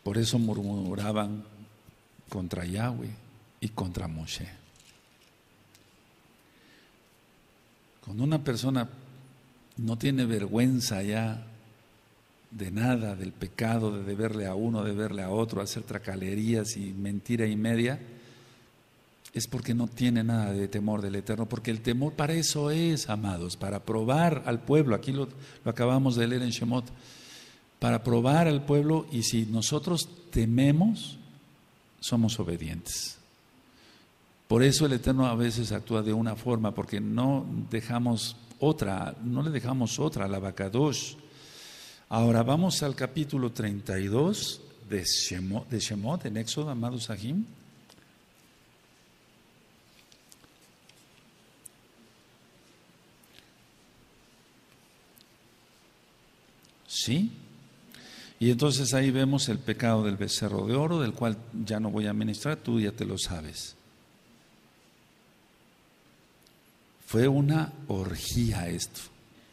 Speaker 1: Por eso murmuraban contra Yahweh y contra Moshe. Cuando una persona no tiene vergüenza ya de nada, del pecado, de deberle a uno, de deberle a otro, hacer tracalerías y mentira y media, es porque no tiene nada de temor del Eterno, porque el temor para eso es, amados, para probar al pueblo, aquí lo, lo acabamos de leer en Shemot, para probar al pueblo y si nosotros tememos, somos obedientes. Por eso el Eterno a veces actúa de una forma, porque no dejamos otra, no le dejamos otra a la vaca dos. Ahora vamos al capítulo 32 de Shemot, de Shemot en Éxodo, amado Sahim. ¿Sí? Y entonces ahí vemos el pecado del becerro de oro, del cual ya no voy a ministrar, tú ya te lo sabes. Fue una orgía esto.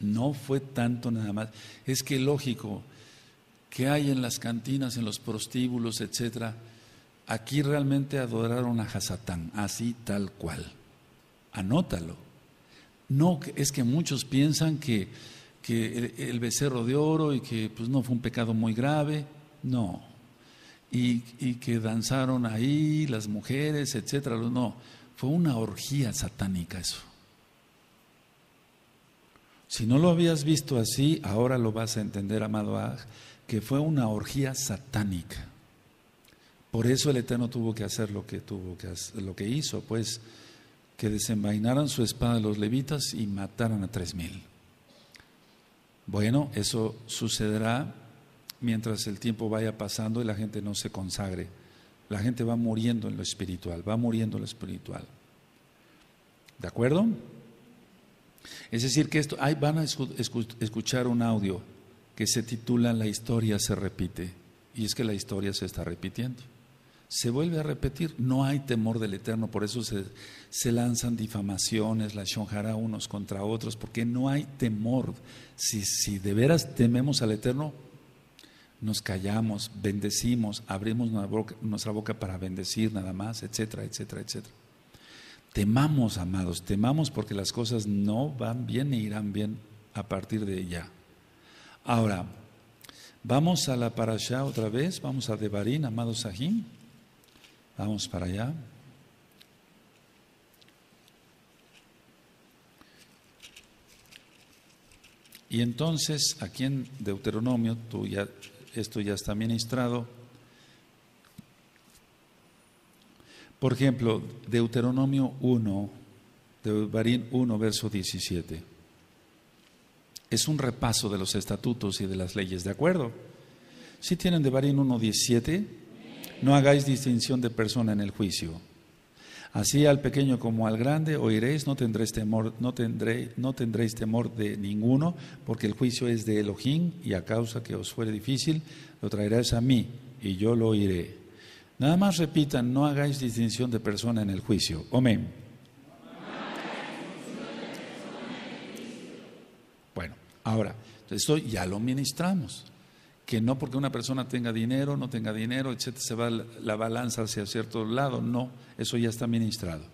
Speaker 1: No fue tanto nada más. Es que lógico que hay en las cantinas, en los prostíbulos, etcétera. Aquí realmente adoraron a Hasatán, así tal cual. Anótalo. No, es que muchos piensan que, que el, becerro de oro y que pues no fue un pecado muy grave. No. Y, y que danzaron ahí las mujeres, etcétera. No, fue una orgía satánica eso. Si no lo habías visto así, ahora lo vas a entender, amado que fue una orgía satánica. Por eso el Eterno tuvo que hacer lo que tuvo que hacer, lo que hizo, pues que desenvainaran su espada los levitas y mataran a tres mil. Bueno, eso sucederá mientras el tiempo vaya pasando y la gente no se consagre. La gente va muriendo en lo espiritual, va muriendo en lo espiritual. ¿De acuerdo? Es decir, que esto, ahí van a escuchar un audio que se titula La historia se repite. Y es que la historia se está repitiendo. Se vuelve a repetir, no hay temor del Eterno, por eso se, lanzan difamaciones, la shonjara unos contra otros, porque no hay temor. Si, si de veras tememos al Eterno, nos callamos, bendecimos, abrimos nuestra boca, nuestra boca para bendecir nada más, etcétera, etcétera, etcétera. Temamos, amados, temamos porque las cosas no van bien e irán bien a partir de ya. Ahora, vamos a la parasha otra vez, vamos a Devarín amados Sahim. Vamos para allá. Y entonces, aquí en Deuteronomio, tú ya, esto ya está ministrado. Por ejemplo, Deuteronomio 1, Deuteronomio 1, verso 17. Es un repaso de los estatutos y de las leyes, ¿de acuerdo? Si tienen tienen Barín 1, 17, no hagáis distinción de persona en el juicio. Así al pequeño como al grande oiréis, no tendréis temor, no, no tendréis temor de ninguno, porque el juicio es de Elohim, y a causa que os fuere difícil, lo traeréis a mí, y yo lo oiré. Nada más repitan, no hagáis distinción de persona en el juicio. Amén. Bueno, ahora, esto ya lo ministramos. Que no porque una persona tenga dinero, no tenga dinero, etcétera, se va la balanza hacia cierto lado. No, eso ya está ministrado.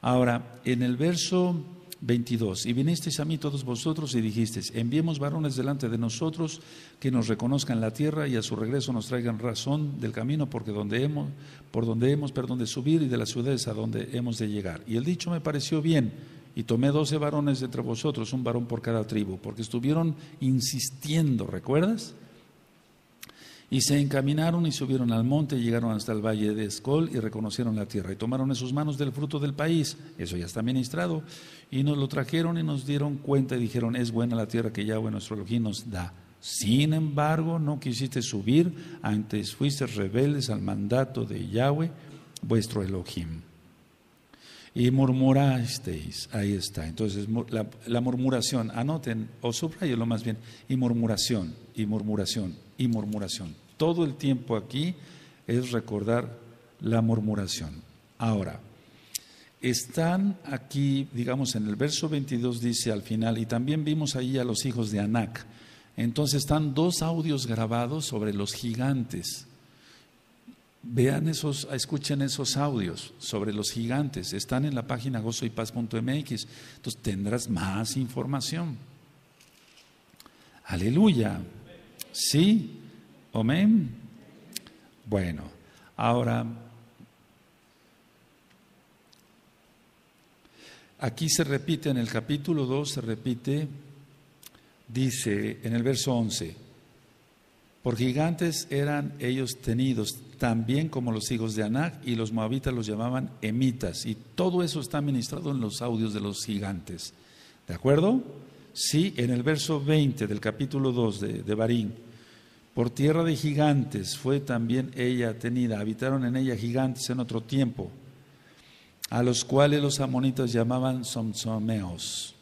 Speaker 1: Ahora, en el verso 22. Y vinisteis a mí todos vosotros y dijisteis, enviemos varones delante de nosotros que nos reconozcan la tierra y a su regreso nos traigan razón del camino porque donde hemos, por donde hemos perdón, de subir y de la ciudad a donde hemos de llegar. Y el dicho me pareció bien y tomé doce varones entre vosotros, un varón por cada tribu, porque estuvieron insistiendo, ¿recuerdas? Y se encaminaron y subieron al monte y llegaron hasta el valle de Escol y reconocieron la tierra y tomaron en sus manos del fruto del país, eso ya está ministrado, y nos lo trajeron y nos dieron cuenta y dijeron, es buena la tierra que Yahweh nuestro Elohim nos da. Sin embargo, no quisiste subir, antes fuiste rebeldes al mandato de Yahweh vuestro Elohim y murmurasteis. Ahí está. Entonces, la, murmuración, anoten o lo más bien, y murmuración, y murmuración, y murmuración. Todo el tiempo aquí es recordar la murmuración. Ahora, están aquí, digamos, en el verso 22 dice al final, y también vimos ahí a los hijos de Anac. Entonces están dos audios grabados sobre los gigantes. Vean esos, escuchen esos audios sobre los gigantes. Están en la página gozoypaz.mx. Entonces tendrás más información. Aleluya. ¿Sí? ¿Amén? Bueno, ahora, aquí se repite, en el capítulo 2 se repite, dice en el verso 11, por gigantes eran ellos tenidos también como los hijos de Anac, y los moabitas los llamaban emitas. Y todo eso está ministrado en los audios de los gigantes. ¿De acuerdo? Sí, en el verso 20 del capítulo 2 de, Barín. Por tierra de gigantes fue también ella tenida. Habitaron en ella gigantes en otro tiempo, a los cuales los amonitas llamaban somsomeos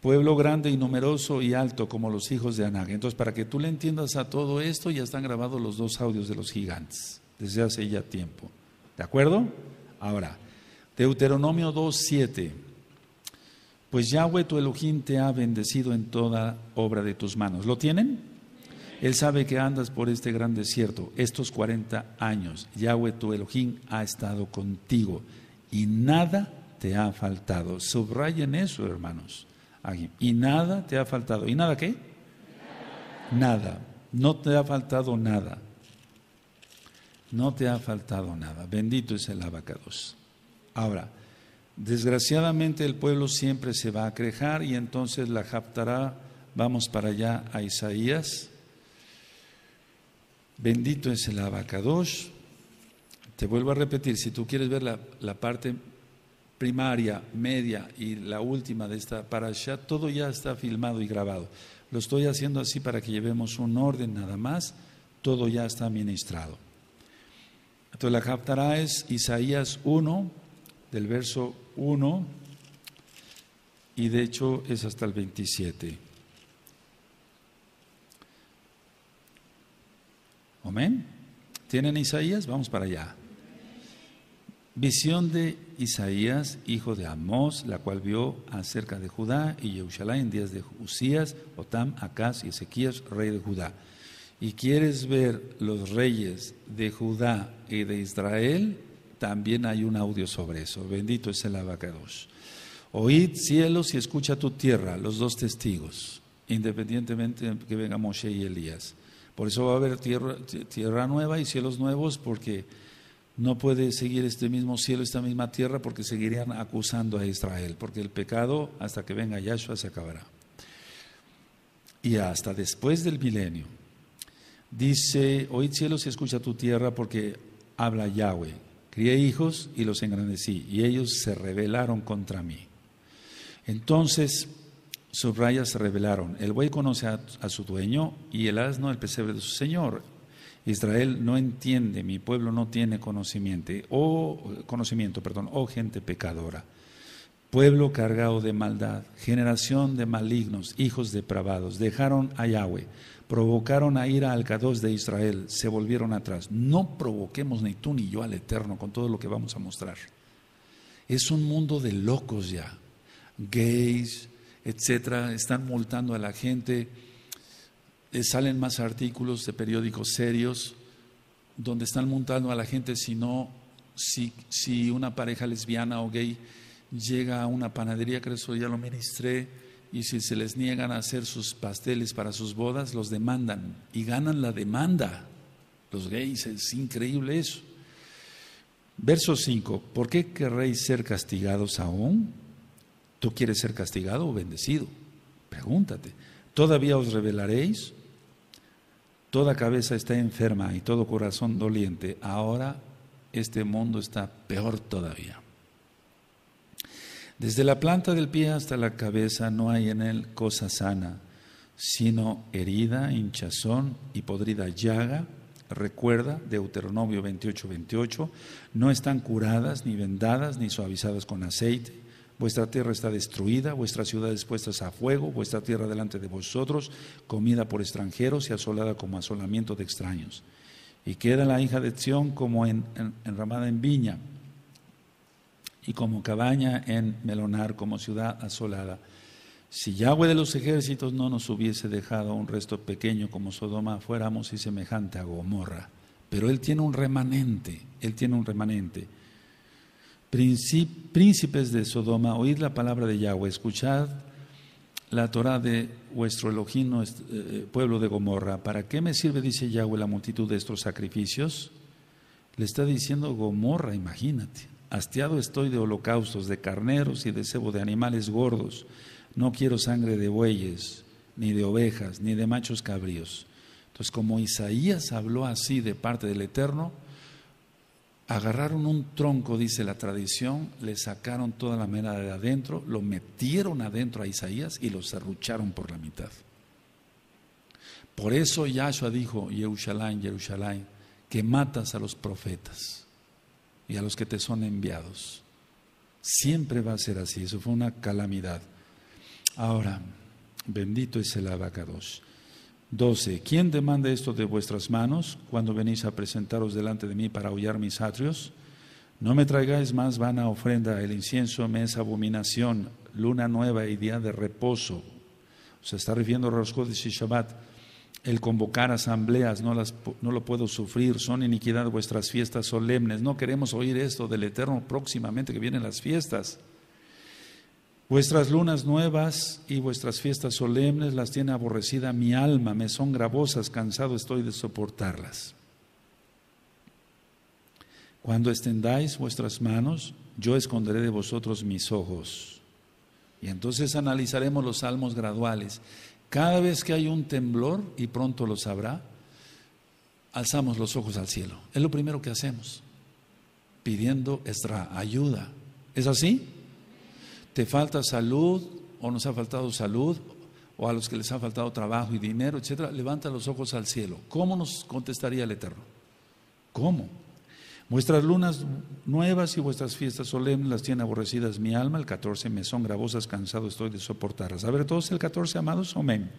Speaker 1: pueblo grande y numeroso y alto como los hijos de Anag. Entonces, para que tú le entiendas a todo esto, ya están grabados los dos audios de los gigantes, desde hace ya tiempo. ¿De acuerdo? Ahora, Deuteronomio 2.7. Pues Yahweh tu Elohim te ha bendecido en toda obra de tus manos. ¿Lo tienen? Él sabe que andas por este gran desierto, estos 40 años. Yahweh tu Elohim ha estado contigo y nada te ha faltado. Subrayen eso, hermanos. Y nada te ha faltado. ¿Y nada qué? Nada. No te ha faltado nada. No te ha faltado nada. Bendito es el abacados. Ahora, desgraciadamente el pueblo siempre se va a acrejar y entonces la japtará. Vamos para allá a Isaías. Bendito es el abacados. Te vuelvo a repetir, si tú quieres ver la, la parte primaria, media y la última de esta parasha, todo ya está filmado y grabado. Lo estoy haciendo así para que llevemos un orden nada más, todo ya está ministrado. Entonces la captará es Isaías 1, del verso 1, y de hecho es hasta el 27. Amén. ¿Tienen Isaías? Vamos para allá. Visión de Isaías, hijo de Amós, la cual vio acerca de Judá y Jerusalén en días de Usías, Otam, Acaz y Ezequías, rey de Judá. Y quieres ver los reyes de Judá y de Israel, también hay un audio sobre eso. Bendito es el abacados. Oíd cielos y escucha tu tierra, los dos testigos, independientemente que venga Moshe y Elías. Por eso va a haber tierra nueva y cielos nuevos, porque no puede seguir este mismo cielo, esta misma tierra, porque seguirían acusando a Israel, porque el pecado hasta que venga Yahshua se acabará. Y hasta después del milenio. Dice, oíd cielos y escucha tu tierra, porque habla Yahweh. Crié hijos y los engrandecí, y ellos se rebelaron contra mí. Entonces, Subrayas se rebelaron. El buey conoce a, a su dueño y el asno el pesebre de su señor. Israel no entiende, mi pueblo no tiene conocimiento, o conocimiento, perdón, o gente pecadora. Pueblo cargado de maldad, generación de malignos, hijos depravados, dejaron a Yahweh, provocaron a ira al Alcados de Israel, se volvieron atrás. No provoquemos ni tú ni yo al Eterno con todo lo que vamos a mostrar. Es un mundo de locos ya, gays, etcétera, están multando a la gente eh, salen más artículos de periódicos serios donde están montando a la gente si no, si, si una pareja lesbiana o gay llega a una panadería, creo que ya lo ministré, y si se les niegan a hacer sus pasteles para sus bodas, los demandan y ganan la demanda. Los gays, es increíble eso. Verso 5, ¿por qué querréis ser castigados aún? ¿Tú quieres ser castigado o bendecido? Pregúntate, ¿todavía os revelaréis? toda cabeza está enferma y todo corazón doliente, ahora este mundo está peor todavía. Desde la planta del pie hasta la cabeza no hay en él cosa sana, sino herida, hinchazón y podrida llaga. Recuerda, Deuteronomio 28, 28, no están curadas, ni vendadas, ni suavizadas con aceite Vuestra tierra está destruida, vuestras ciudades puestas a fuego, vuestra tierra delante de vosotros, comida por extranjeros y asolada como asolamiento de extraños. Y queda la hija de Sión como en, enramada en viña y como cabaña en melonar, como ciudad asolada. Si Yahweh de los ejércitos no nos hubiese dejado un resto pequeño como Sodoma, fuéramos y semejante a Gomorra. Pero Él tiene un remanente, Él tiene un remanente príncipes de Sodoma, oíd la palabra de Yahweh, escuchad la Torah de vuestro elogino eh, pueblo de Gomorra. ¿Para qué me sirve, dice Yahweh, la multitud de estos sacrificios? Le está diciendo Gomorra, imagínate. Hastiado estoy de holocaustos, de carneros y de cebo de animales gordos. No quiero sangre de bueyes, ni de ovejas, ni de machos cabríos. Entonces, como Isaías habló así de parte del Eterno, Agarraron un tronco, dice la tradición, le sacaron toda la mera de adentro, lo metieron adentro a Isaías y lo arrucharon por la mitad. Por eso Yahshua dijo, Yerushalayim, Yerushalayim, que matas a los profetas y a los que te son enviados. Siempre va a ser así, eso fue una calamidad. Ahora, bendito es el abacadosh. 12. ¿Quién demanda esto de vuestras manos cuando venís a presentaros delante de mí para hollar mis atrios? No me traigáis más vana ofrenda, el incienso me es abominación, luna nueva y día de reposo. Se está refiriendo a y Shabbat. El convocar asambleas no, las, no lo puedo sufrir, son iniquidad vuestras fiestas solemnes. No queremos oír esto del Eterno próximamente que vienen las fiestas. Vuestras lunas nuevas y vuestras fiestas solemnes las tiene aborrecida mi alma, me son gravosas, cansado estoy de soportarlas. Cuando extendáis vuestras manos, yo esconderé de vosotros mis ojos. Y entonces analizaremos los salmos graduales. Cada vez que hay un temblor, y pronto lo sabrá, alzamos los ojos al cielo. Es lo primero que hacemos, pidiendo extra ayuda. ¿Es así? te falta salud o nos ha faltado salud o a los que les ha faltado trabajo y dinero, etcétera, levanta los ojos al cielo. ¿Cómo nos contestaría el Eterno? ¿Cómo? Vuestras lunas nuevas y vuestras fiestas solemnes las tiene aborrecidas mi alma. El 14 me son gravosas, cansado estoy de soportarlas. A ver, todos el 14, amados, amén.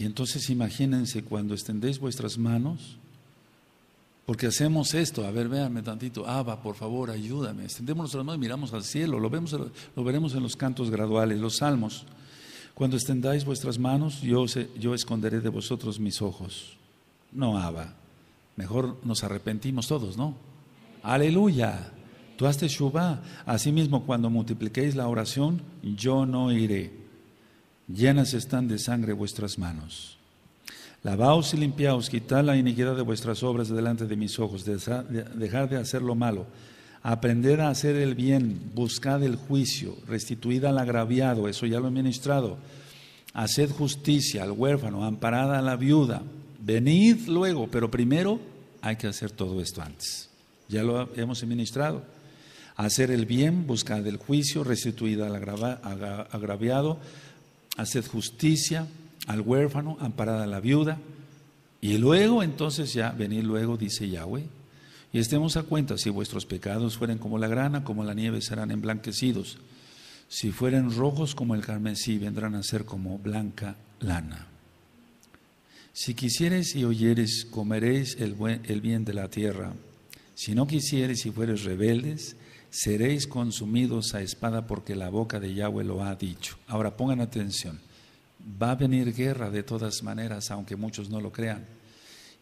Speaker 1: Y entonces imagínense cuando extendéis vuestras manos, porque hacemos esto, a ver, véanme tantito, Abba, por favor, ayúdame. Extendemos nuestras manos y miramos al cielo, lo, vemos, lo veremos en los cantos graduales, los salmos. Cuando extendáis vuestras manos, yo, yo esconderé de vosotros mis ojos. No, Abba, mejor nos arrepentimos todos, ¿no? Aleluya. Tú has Shubá. Asimismo, cuando multipliquéis la oración, yo no iré llenas están de sangre vuestras manos. Lavaos y limpiaos, quitad la iniquidad de vuestras obras delante de mis ojos, dejad de hacer lo malo, Aprender a hacer el bien, buscad el juicio, restituid al agraviado, eso ya lo he ministrado, haced justicia al huérfano, amparad a la viuda, venid luego, pero primero hay que hacer todo esto antes, ya lo hemos ministrado. Hacer el bien, buscad el juicio, restituid al agraviado, haced justicia al huérfano, amparad a la viuda, y luego entonces ya, venid luego, dice Yahweh, y estemos a cuenta, si vuestros pecados fueren como la grana, como la nieve, serán emblanquecidos, si fueren rojos como el carmesí, vendrán a ser como blanca lana. Si quisieres y oyeres, comeréis el, el bien de la tierra. Si no quisieres y fueres rebeldes, seréis consumidos a espada porque la boca de Yahweh lo ha dicho. Ahora pongan atención, va a venir guerra de todas maneras, aunque muchos no lo crean.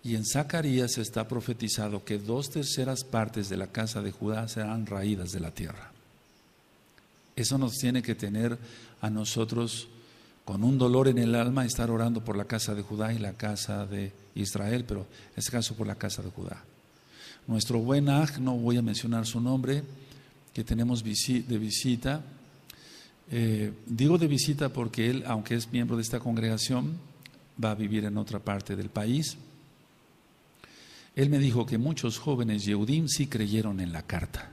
Speaker 1: Y en Zacarías está profetizado que dos terceras partes de la casa de Judá serán raídas de la tierra. Eso nos tiene que tener a nosotros con un dolor en el alma estar orando por la casa de Judá y la casa de Israel, pero en este caso por la casa de Judá. Nuestro buen Aj, no voy a mencionar su nombre, que tenemos de visita. Eh, digo de visita porque él, aunque es miembro de esta congregación, va a vivir en otra parte del país. Él me dijo que muchos jóvenes Yehudim sí creyeron en la carta,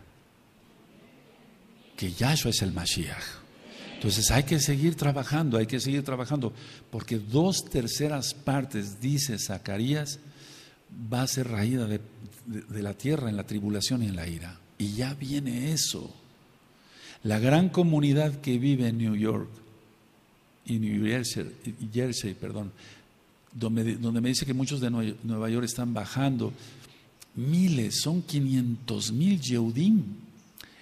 Speaker 1: que Yahshua es el Mashiach. Entonces hay que seguir trabajando, hay que seguir trabajando, porque dos terceras partes, dice Zacarías, va a ser raída de la tierra en la tribulación y en la ira. Y ya viene eso. La gran comunidad que vive en New York y New Jersey, perdón, donde, donde, me dice que muchos de Nueva York están bajando, miles, son 500 mil Yehudim.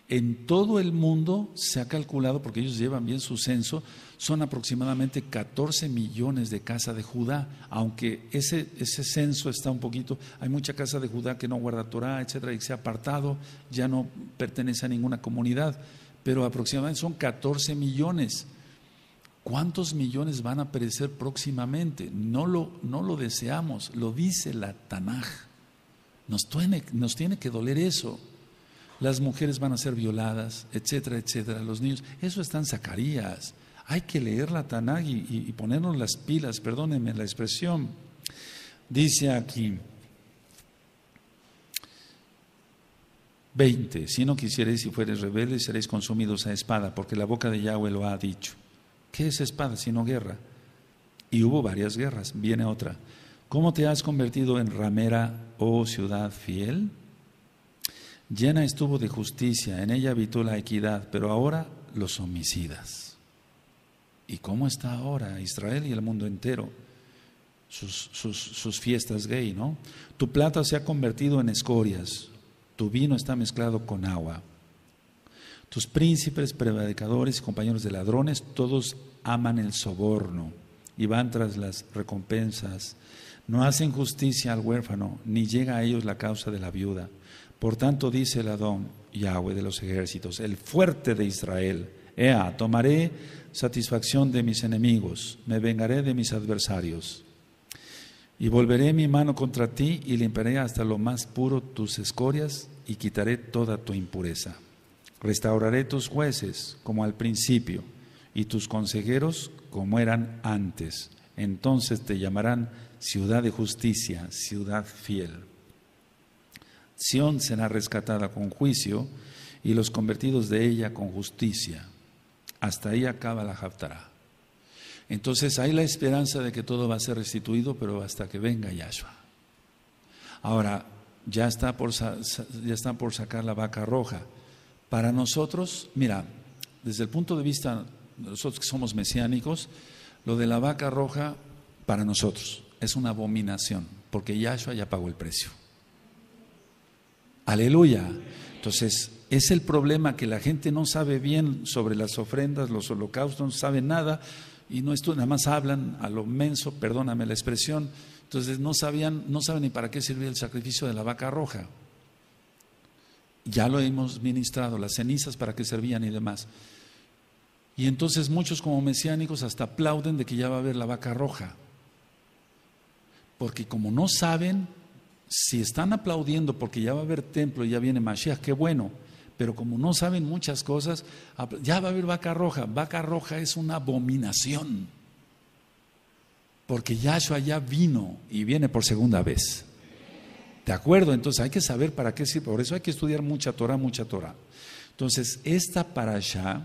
Speaker 1: En todo el mundo se ha calculado, porque ellos llevan bien su censo, son aproximadamente 14 millones de casa de Judá, aunque ese, ese censo está un poquito, hay mucha casa de Judá que no guarda Torah, etcétera, y se ha apartado, ya no pertenece a ninguna comunidad, pero aproximadamente son 14 millones. ¿Cuántos millones van a perecer próximamente? No lo, no lo deseamos, lo dice la Tanaj. Nos tiene, nos tiene que doler eso. Las mujeres van a ser violadas, etcétera, etcétera, los niños. Eso está en Zacarías. Hay que leer la Tanaj y, ponernos las pilas, perdónenme la expresión. Dice aquí, 20. Si no quisierais y fueres rebeldes, seréis consumidos a espada, porque la boca de Yahweh lo ha dicho. ¿Qué es espada sino guerra? Y hubo varias guerras. Viene otra. ¿Cómo te has convertido en ramera, oh ciudad fiel? Llena estuvo de justicia, en ella habitó la equidad, pero ahora los homicidas. ¿Y cómo está ahora Israel y el mundo entero? Sus, fiestas gay, ¿no? Tu plata se ha convertido en escorias, tu vino está mezclado con agua. Tus príncipes, prevaricadores y compañeros de ladrones, todos aman el soborno y van tras las recompensas. No hacen justicia al huérfano, ni llega a ellos la causa de la viuda. Por tanto, dice el Adón, Yahweh de los ejércitos, el fuerte de Israel, Ea, tomaré satisfacción de mis enemigos, me vengaré de mis adversarios. Y volveré mi mano contra ti y limpiaré hasta lo más puro tus escorias y quitaré toda tu impureza. Restauraré tus jueces como al principio y tus consejeros como eran antes. Entonces te llamarán ciudad de justicia, ciudad fiel. Sión será rescatada con juicio y los convertidos de ella con justicia. Hasta ahí acaba la Haftarah. Entonces hay la esperanza de que todo va a ser restituido, pero hasta que venga Yahshua. Ahora, ya está por, ya están por sacar la vaca roja. Para nosotros, mira, desde el punto de vista, de nosotros que somos mesiánicos, lo de la vaca roja, para nosotros, es una abominación, porque Yahshua ya pagó el precio. Aleluya. Entonces, es el problema que la gente no sabe bien sobre las ofrendas, los holocaustos, no sabe nada y no estudian, nada más hablan a lo menso, perdóname la expresión. Entonces no sabían, no saben ni para qué sirve el sacrificio de la vaca roja. Ya lo hemos ministrado, las cenizas para qué servían y demás. Y entonces muchos como mesiánicos hasta aplauden de que ya va a haber la vaca roja. Porque como no saben, si están aplaudiendo porque ya va a haber templo y ya viene Mashiach, qué bueno pero como no saben muchas cosas, ya va a haber vaca roja. Vaca roja es una abominación, porque Yahshua ya vino y viene por segunda vez. ¿De acuerdo? Entonces hay que saber para qué sirve. Por eso hay que estudiar mucha Torah, mucha Torah. Entonces, esta parasha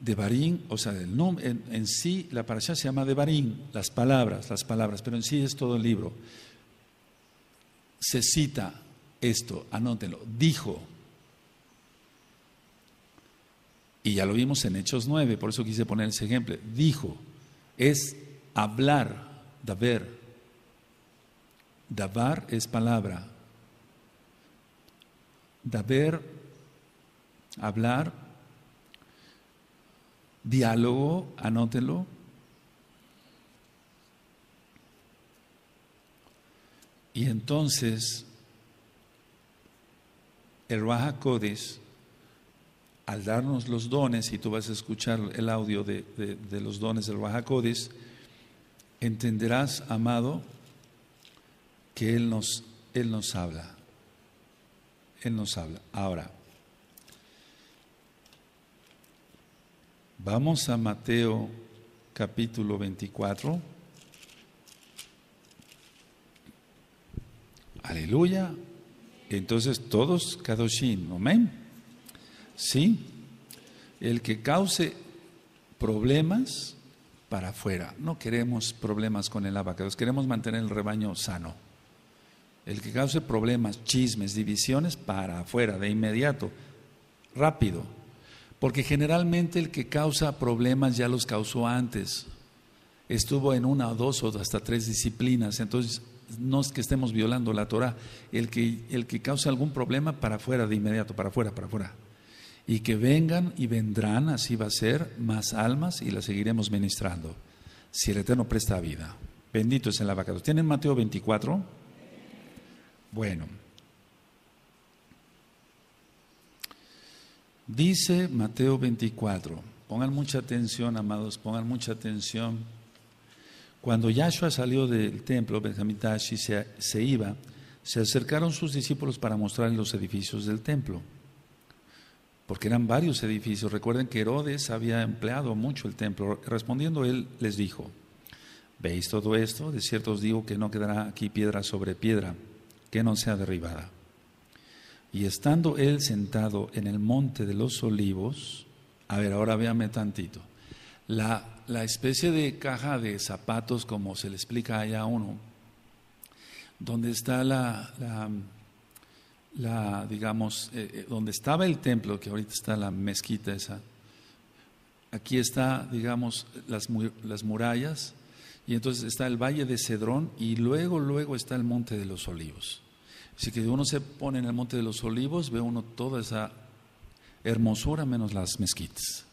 Speaker 1: de Barín, o sea, el en, sí la parasha se llama de Barín, las palabras, las palabras, pero en sí es todo el libro. Se cita esto, anótenlo, dijo. Y ya lo vimos en Hechos 9, por eso quise poner ese ejemplo. Dijo, es hablar, daver. Davar es palabra. Daver, hablar, diálogo, anótenlo Y entonces el Raja al darnos los dones, y tú vas a escuchar el audio de, los dones del Raja entenderás, amado, que Él nos, Él nos habla. Él nos habla. Ahora, vamos a Mateo capítulo 24. Aleluya. Entonces todos kadoshim, amén. Sí, el que cause problemas para afuera. No queremos problemas con el abacados, queremos mantener el rebaño sano. El que cause problemas, chismes, divisiones, para afuera, de inmediato, rápido. Porque generalmente el que causa problemas ya los causó antes. Estuvo en una o dos o hasta tres disciplinas. Entonces no es que estemos violando la Torah, el que, el que cause algún problema para afuera de inmediato, para afuera, para afuera. Y que vengan y vendrán, así va a ser, más almas y las seguiremos ministrando. Si el Eterno presta vida. Bendito es el abacado. ¿Tienen Mateo 24? Bueno. Dice Mateo 24. Pongan mucha atención, amados, pongan mucha atención. Cuando Yahshua salió del templo, Benjamín se, iba, se acercaron sus discípulos para mostrarle los edificios del templo, porque eran varios edificios. Recuerden que Herodes había empleado mucho el templo. Respondiendo él les dijo, ¿veis todo esto? De cierto os digo que no quedará aquí piedra sobre piedra, que no sea derribada. Y estando él sentado en el monte de los olivos, a ver, ahora véame tantito, la la especie de caja de zapatos, como se le explica allá a uno, donde está la, digamos, eh, eh, donde estaba el templo, que ahorita está la mezquita esa, aquí está, digamos, las, las murallas, y entonces está el valle de Cedrón y luego, luego está el monte de los olivos. Así que uno se pone en el monte de los olivos, ve uno toda esa hermosura menos las mezquitas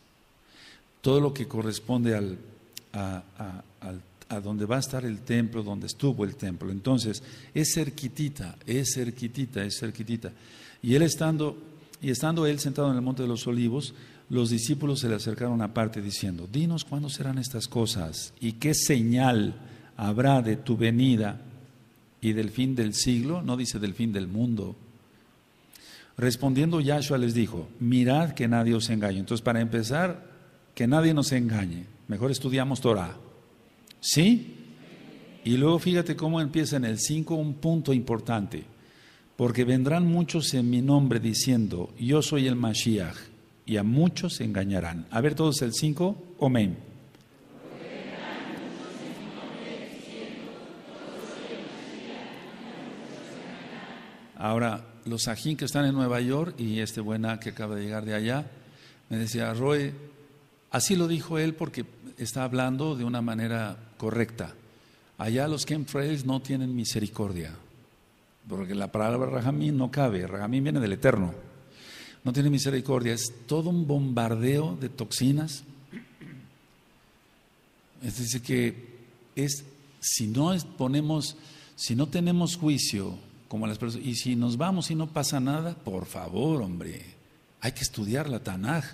Speaker 1: todo lo que corresponde al, a, a, donde va a estar el templo, donde estuvo el templo. Entonces, es cerquitita, es cerquitita, es cerquitita. Y él estando, y estando él sentado en el monte de los olivos, los discípulos se le acercaron aparte diciendo, dinos cuándo serán estas cosas y qué señal habrá de tu venida y del fin del siglo, no dice del fin del mundo. Respondiendo Yahshua les dijo, mirad que nadie os engañe. Entonces, para empezar, que nadie nos engañe. Mejor estudiamos Torah. ¿Sí? Y luego fíjate cómo empieza en el 5 un punto importante. Porque vendrán muchos en mi nombre diciendo, yo soy el Mashiach, y a muchos engañarán. A ver todos el 5, amén. Ahora, los ajín que están en Nueva York y este buena que acaba de llegar de allá, me decía, Roy, Así lo dijo él porque está hablando de una manera correcta. Allá los chemtrails no tienen misericordia, porque la palabra Rahamín no cabe, Rahamín viene del Eterno. No tiene misericordia, es todo un bombardeo de toxinas. Es decir, que es, si no ponemos, si no tenemos juicio, como las personas, y si nos vamos y no pasa nada, por favor, hombre, hay que estudiar la Tanaj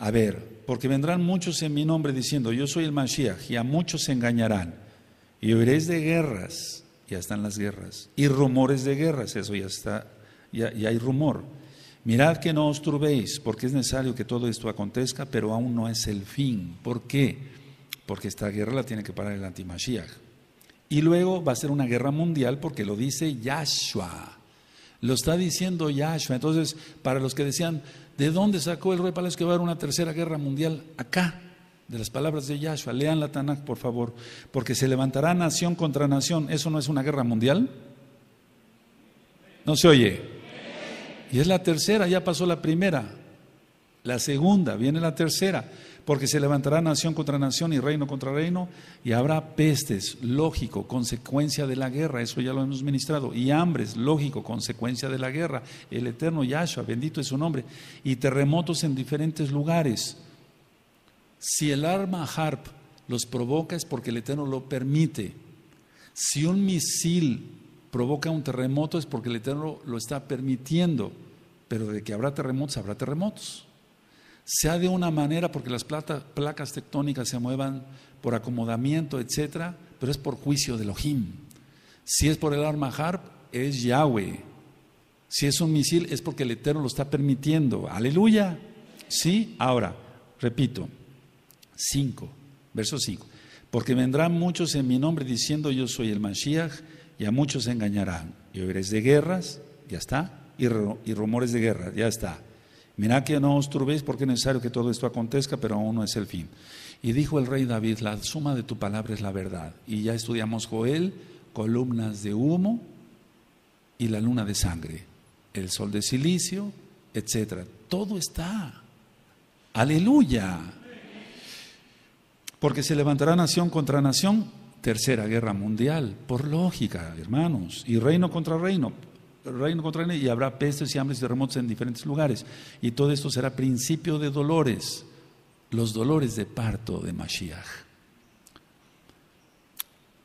Speaker 1: a ver, porque vendrán muchos en mi nombre diciendo, yo soy el Mashiach, y a muchos se engañarán. Y oiréis de guerras, ya están las guerras, y rumores de guerras, eso ya está, ya, hay rumor. Mirad que no os turbéis, porque es necesario que todo esto acontezca, pero aún no es el fin. ¿Por qué? Porque esta guerra la tiene que parar el antimashiach. Y luego va a ser una guerra mundial porque lo dice Yahshua. Lo está diciendo Yahshua. Entonces, para los que decían, ¿de dónde sacó el rey Palacio que va a haber una tercera guerra mundial? Acá, de las palabras de Yahshua. Lean la Tanakh, por favor. Porque se levantará nación contra nación. ¿Eso no es una guerra mundial? No se oye. Y es la tercera, ya pasó la primera. La segunda, viene la tercera porque se levantará nación contra nación y reino contra reino, y habrá pestes, lógico, consecuencia de la guerra, eso ya lo hemos ministrado, y hambres, lógico, consecuencia de la guerra, el eterno Yahshua, bendito es su nombre, y terremotos en diferentes lugares. Si el arma harp los provoca es porque el eterno lo permite. Si un misil provoca un terremoto es porque el eterno lo está permitiendo, pero de que habrá terremotos, habrá terremotos sea de una manera, porque las placas tectónicas se muevan por acomodamiento, etcétera, pero es por juicio de Elohim. Si es por el arma harp, es Yahweh. Si es un misil, es porque el Eterno lo está permitiendo. Aleluya. Sí, ahora, repito, 5, verso 5. Porque vendrán muchos en mi nombre diciendo yo soy el Mashiach, y a muchos se engañarán. Y oiréis de guerras, ya está, y, y rumores de guerra, ya está. Mirá que no os turbéis porque es necesario que todo esto acontezca, pero aún no es el fin. Y dijo el rey David, la suma de tu palabra es la verdad. Y ya estudiamos Joel, columnas de humo y la luna de sangre, el sol de silicio, etc. Todo está. Aleluya. Porque se levantará nación contra nación, tercera guerra mundial, por lógica, hermanos, y reino contra reino, reino contra reino y habrá pestes y hambres y terremotos en diferentes lugares. Y todo esto será principio de dolores, los dolores de parto de Mashiach.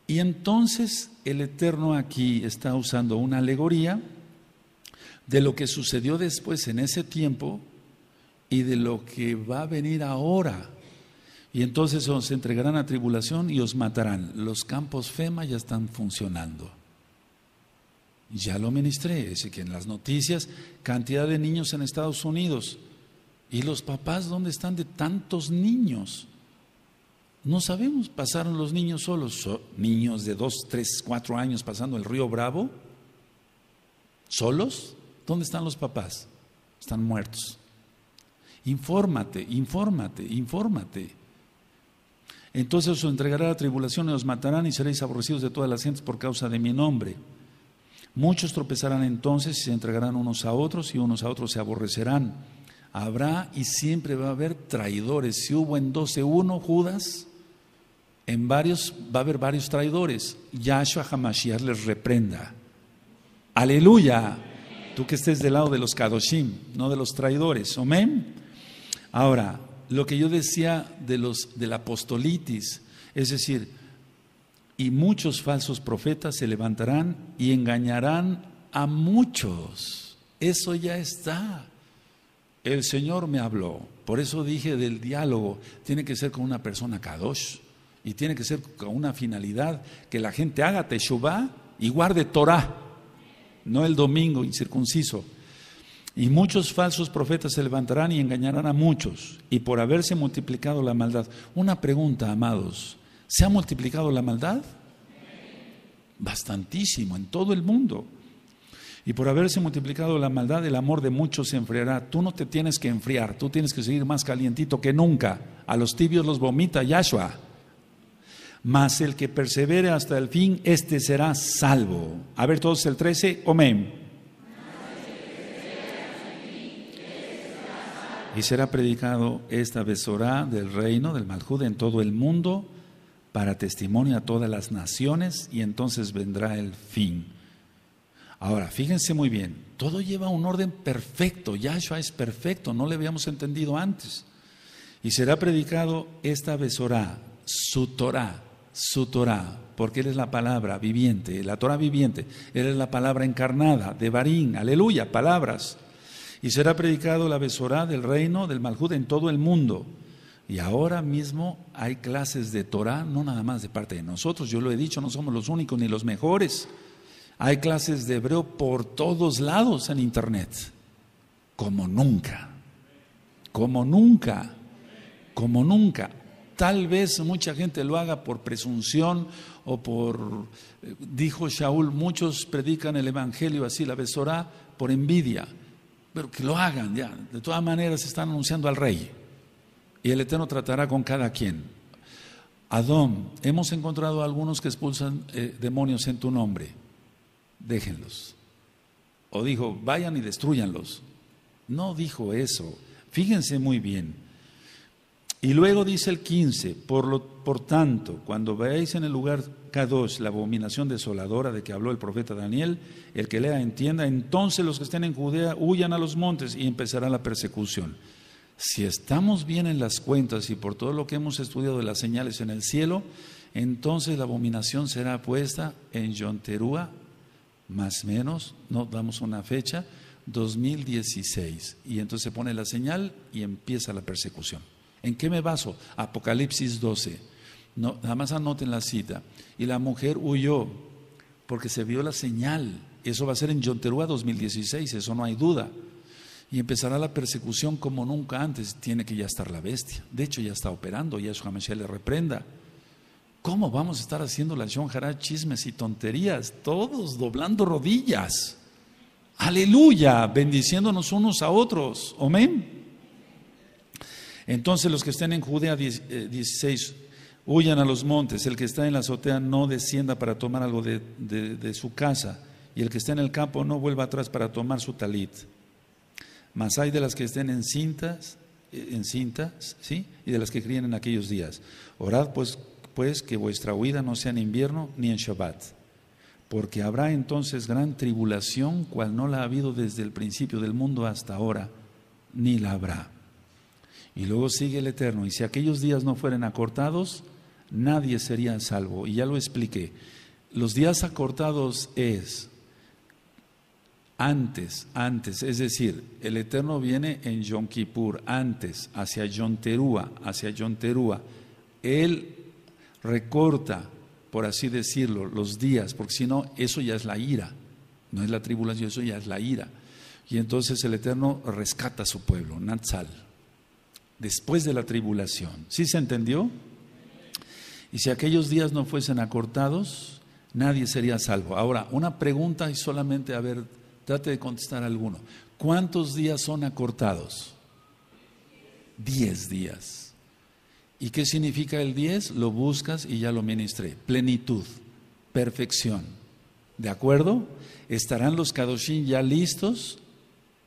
Speaker 1: Y entonces el Eterno aquí está usando una alegoría de lo que sucedió después en ese tiempo y de lo que va a venir ahora. Y entonces os entregarán a tribulación y os matarán. Los campos FEMA ya están funcionando. Ya lo ministré, es que en las noticias, cantidad de niños en Estados Unidos. ¿Y los papás dónde están de tantos niños? No sabemos, pasaron los niños solos, niños de dos, tres, cuatro años pasando el río Bravo, solos. ¿Dónde están los papás? Están muertos. Infórmate, infórmate, infórmate. Entonces os entregará la tribulación y os matarán y seréis aborrecidos de todas las gentes por causa de mi nombre. Muchos tropezarán entonces y se entregarán unos a otros y unos a otros se aborrecerán. Habrá y siempre va a haber traidores. Si hubo en 12 uno Judas, en varios va a haber varios traidores. Yahshua Hamashiach les reprenda. Aleluya. Tú que estés del lado de los Kadoshim, no de los traidores. Amén. Ahora, lo que yo decía de los de apostolitis, es decir, y muchos falsos profetas se levantarán y engañarán a muchos. Eso ya está. El Señor me habló. Por eso dije del diálogo. Tiene que ser con una persona kadosh. Y tiene que ser con una finalidad que la gente haga teshuvah y guarde Torah. No el domingo incircunciso. Y muchos falsos profetas se levantarán y engañarán a muchos. Y por haberse multiplicado la maldad. Una pregunta, amados. ¿Se ha multiplicado la maldad? Bastantísimo en todo el mundo. Y por haberse multiplicado la maldad, el amor de muchos se enfriará. Tú no te tienes que enfriar, tú tienes que seguir más calientito que nunca. A los tibios los vomita Yahshua. Mas el que persevere hasta el fin, este será salvo. A ver todos el 13, amén. Y será predicado esta besorá del reino del maljude en todo el mundo para testimonio a todas las naciones y entonces vendrá el fin. Ahora, fíjense muy bien, todo lleva un orden perfecto, Yahshua es perfecto, no le habíamos entendido antes. Y será predicado esta besorá, su Torah, su Torah, porque Él es la palabra viviente, la Torah viviente, Él es la palabra encarnada, de Barín, aleluya, palabras. Y será predicado la besorá del reino del Malhud en todo el mundo y ahora mismo hay clases de Torah, no nada más de parte de nosotros, yo lo he dicho, no somos los únicos ni los mejores. Hay clases de hebreo por todos lados en Internet, como nunca, como nunca, como nunca. Tal vez mucha gente lo haga por presunción o por, eh, dijo Shaul, muchos predican el Evangelio así, la besorá, por envidia, pero que lo hagan ya. De todas maneras están anunciando al rey y el Eterno tratará con cada quien. Adón, hemos encontrado algunos que expulsan eh, demonios en tu nombre. Déjenlos. O dijo, vayan y destruyanlos. No dijo eso. Fíjense muy bien. Y luego dice el 15, por, lo, por tanto, cuando veáis en el lugar K2 la abominación desoladora de que habló el profeta Daniel, el que lea entienda, entonces los que estén en Judea huyan a los montes y empezará la persecución. Si estamos bien en las cuentas y por todo lo que hemos estudiado de las señales en el cielo, entonces la abominación será puesta en Yonterúa, más o menos, no damos una fecha, 2016. Y entonces se pone la señal y empieza la persecución. ¿En qué me baso? Apocalipsis 12. No, jamás anoten la cita. Y la mujer huyó porque se vio la señal. Eso va a ser en Yonterúa 2016, eso no hay duda y empezará la persecución como nunca antes. Tiene que ya estar la bestia. De hecho, ya está operando, ya su Mashiach le reprenda. ¿Cómo vamos a estar haciendo la Shonjara chismes y tonterías? Todos doblando rodillas. Aleluya, bendiciéndonos unos a otros. Amén. Entonces los que estén en Judea 16, eh, huyan a los montes. El que está en la azotea no descienda para tomar algo de, de su casa. Y el que está en el campo no vuelva atrás para tomar su talit mas hay de las que estén encintas, ¿sí? Y de las que crían en aquellos días. Orad pues, pues que vuestra huida no sea en invierno ni en Shabbat, porque habrá entonces gran tribulación, cual no la ha habido desde el principio del mundo hasta ahora, ni la habrá. Y luego sigue el Eterno, y si aquellos días no fueren acortados, nadie sería salvo. Y ya lo expliqué. Los días acortados es antes, antes, es decir, el Eterno viene en Yom Kippur, antes, hacia Yom Terúa, hacia Yom Terúa. Él recorta, por así decirlo, los días, porque si no, eso ya es la ira, no es la tribulación, eso ya es la ira. Y entonces el Eterno rescata a su pueblo, Natsal, después de la tribulación. ¿Sí se entendió? Y si aquellos días no fuesen acortados, nadie sería salvo. Ahora, una pregunta y solamente a ver Trate de contestar alguno. ¿Cuántos días son acortados? Diez días. ¿Y qué significa el diez? Lo buscas y ya lo ministré. Plenitud, perfección. ¿De acuerdo? ¿Estarán los kadoshim ya listos?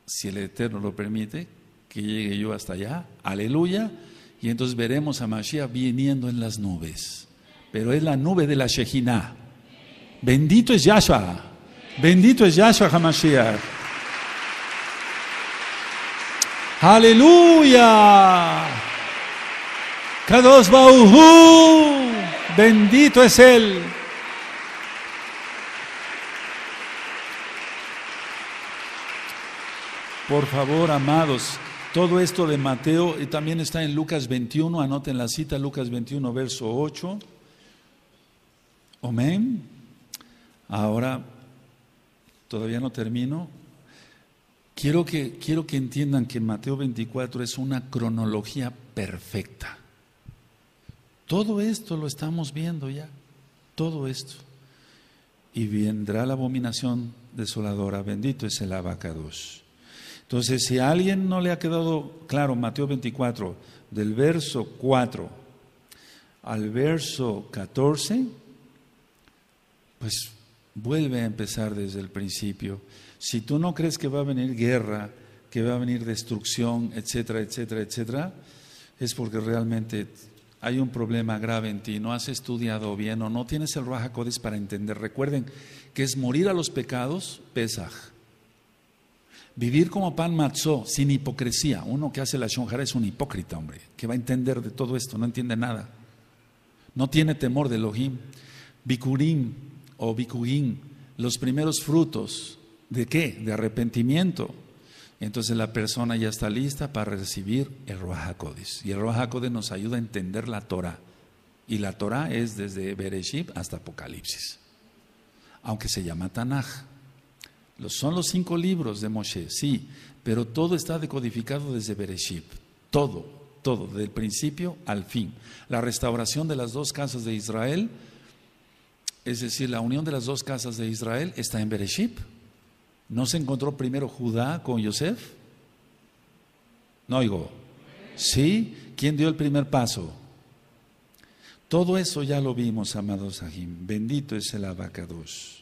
Speaker 1: Si el Eterno lo permite, que llegue yo hasta allá. Aleluya. Y entonces veremos a Mashiach viniendo en las nubes. Pero es la nube de la Shejinah. Bendito es Yahshua. Bendito es Yahshua HaMashiach. Aleluya. Kados Bauhu. Bendito es Él. Por favor, amados, todo esto de Mateo y también está en Lucas 21, anoten la cita, Lucas 21, verso 8. Amén. Ahora todavía no termino. Quiero que, quiero que entiendan que Mateo 24 es una cronología perfecta. Todo esto lo estamos viendo ya, todo esto. Y vendrá la abominación desoladora, bendito es el abacados. Entonces, si a alguien no le ha quedado claro Mateo 24, del verso 4 al verso 14, pues vuelve a empezar desde el principio. Si tú no crees que va a venir guerra, que va a venir destrucción, etcétera, etcétera, etcétera, es porque realmente hay un problema grave en ti, no has estudiado bien o no tienes el Raja para entender. Recuerden que es morir a los pecados, Pesaj. Vivir como pan matzo sin hipocresía. Uno que hace la shonjara es un hipócrita, hombre, que va a entender de todo esto, no entiende nada. No tiene temor de Elohim. Bikurim, o los primeros frutos. ¿De qué? De arrepentimiento. Entonces la persona ya está lista para recibir el Ruach Y el Ruach nos ayuda a entender la Torah. Y la Torah es desde Bereshit hasta Apocalipsis. Aunque se llama Tanaj. Son los cinco libros de Moshe, sí, pero todo está decodificado desde Bereshit. Todo, todo, del principio al fin. La restauración de las dos casas de Israel es decir, la unión de las dos casas de Israel, está en Bereshit. ¿No se encontró primero Judá con Yosef? No oigo. ¿Sí? ¿Quién dio el primer paso? Todo eso ya lo vimos, amados ajim, Bendito es el dos.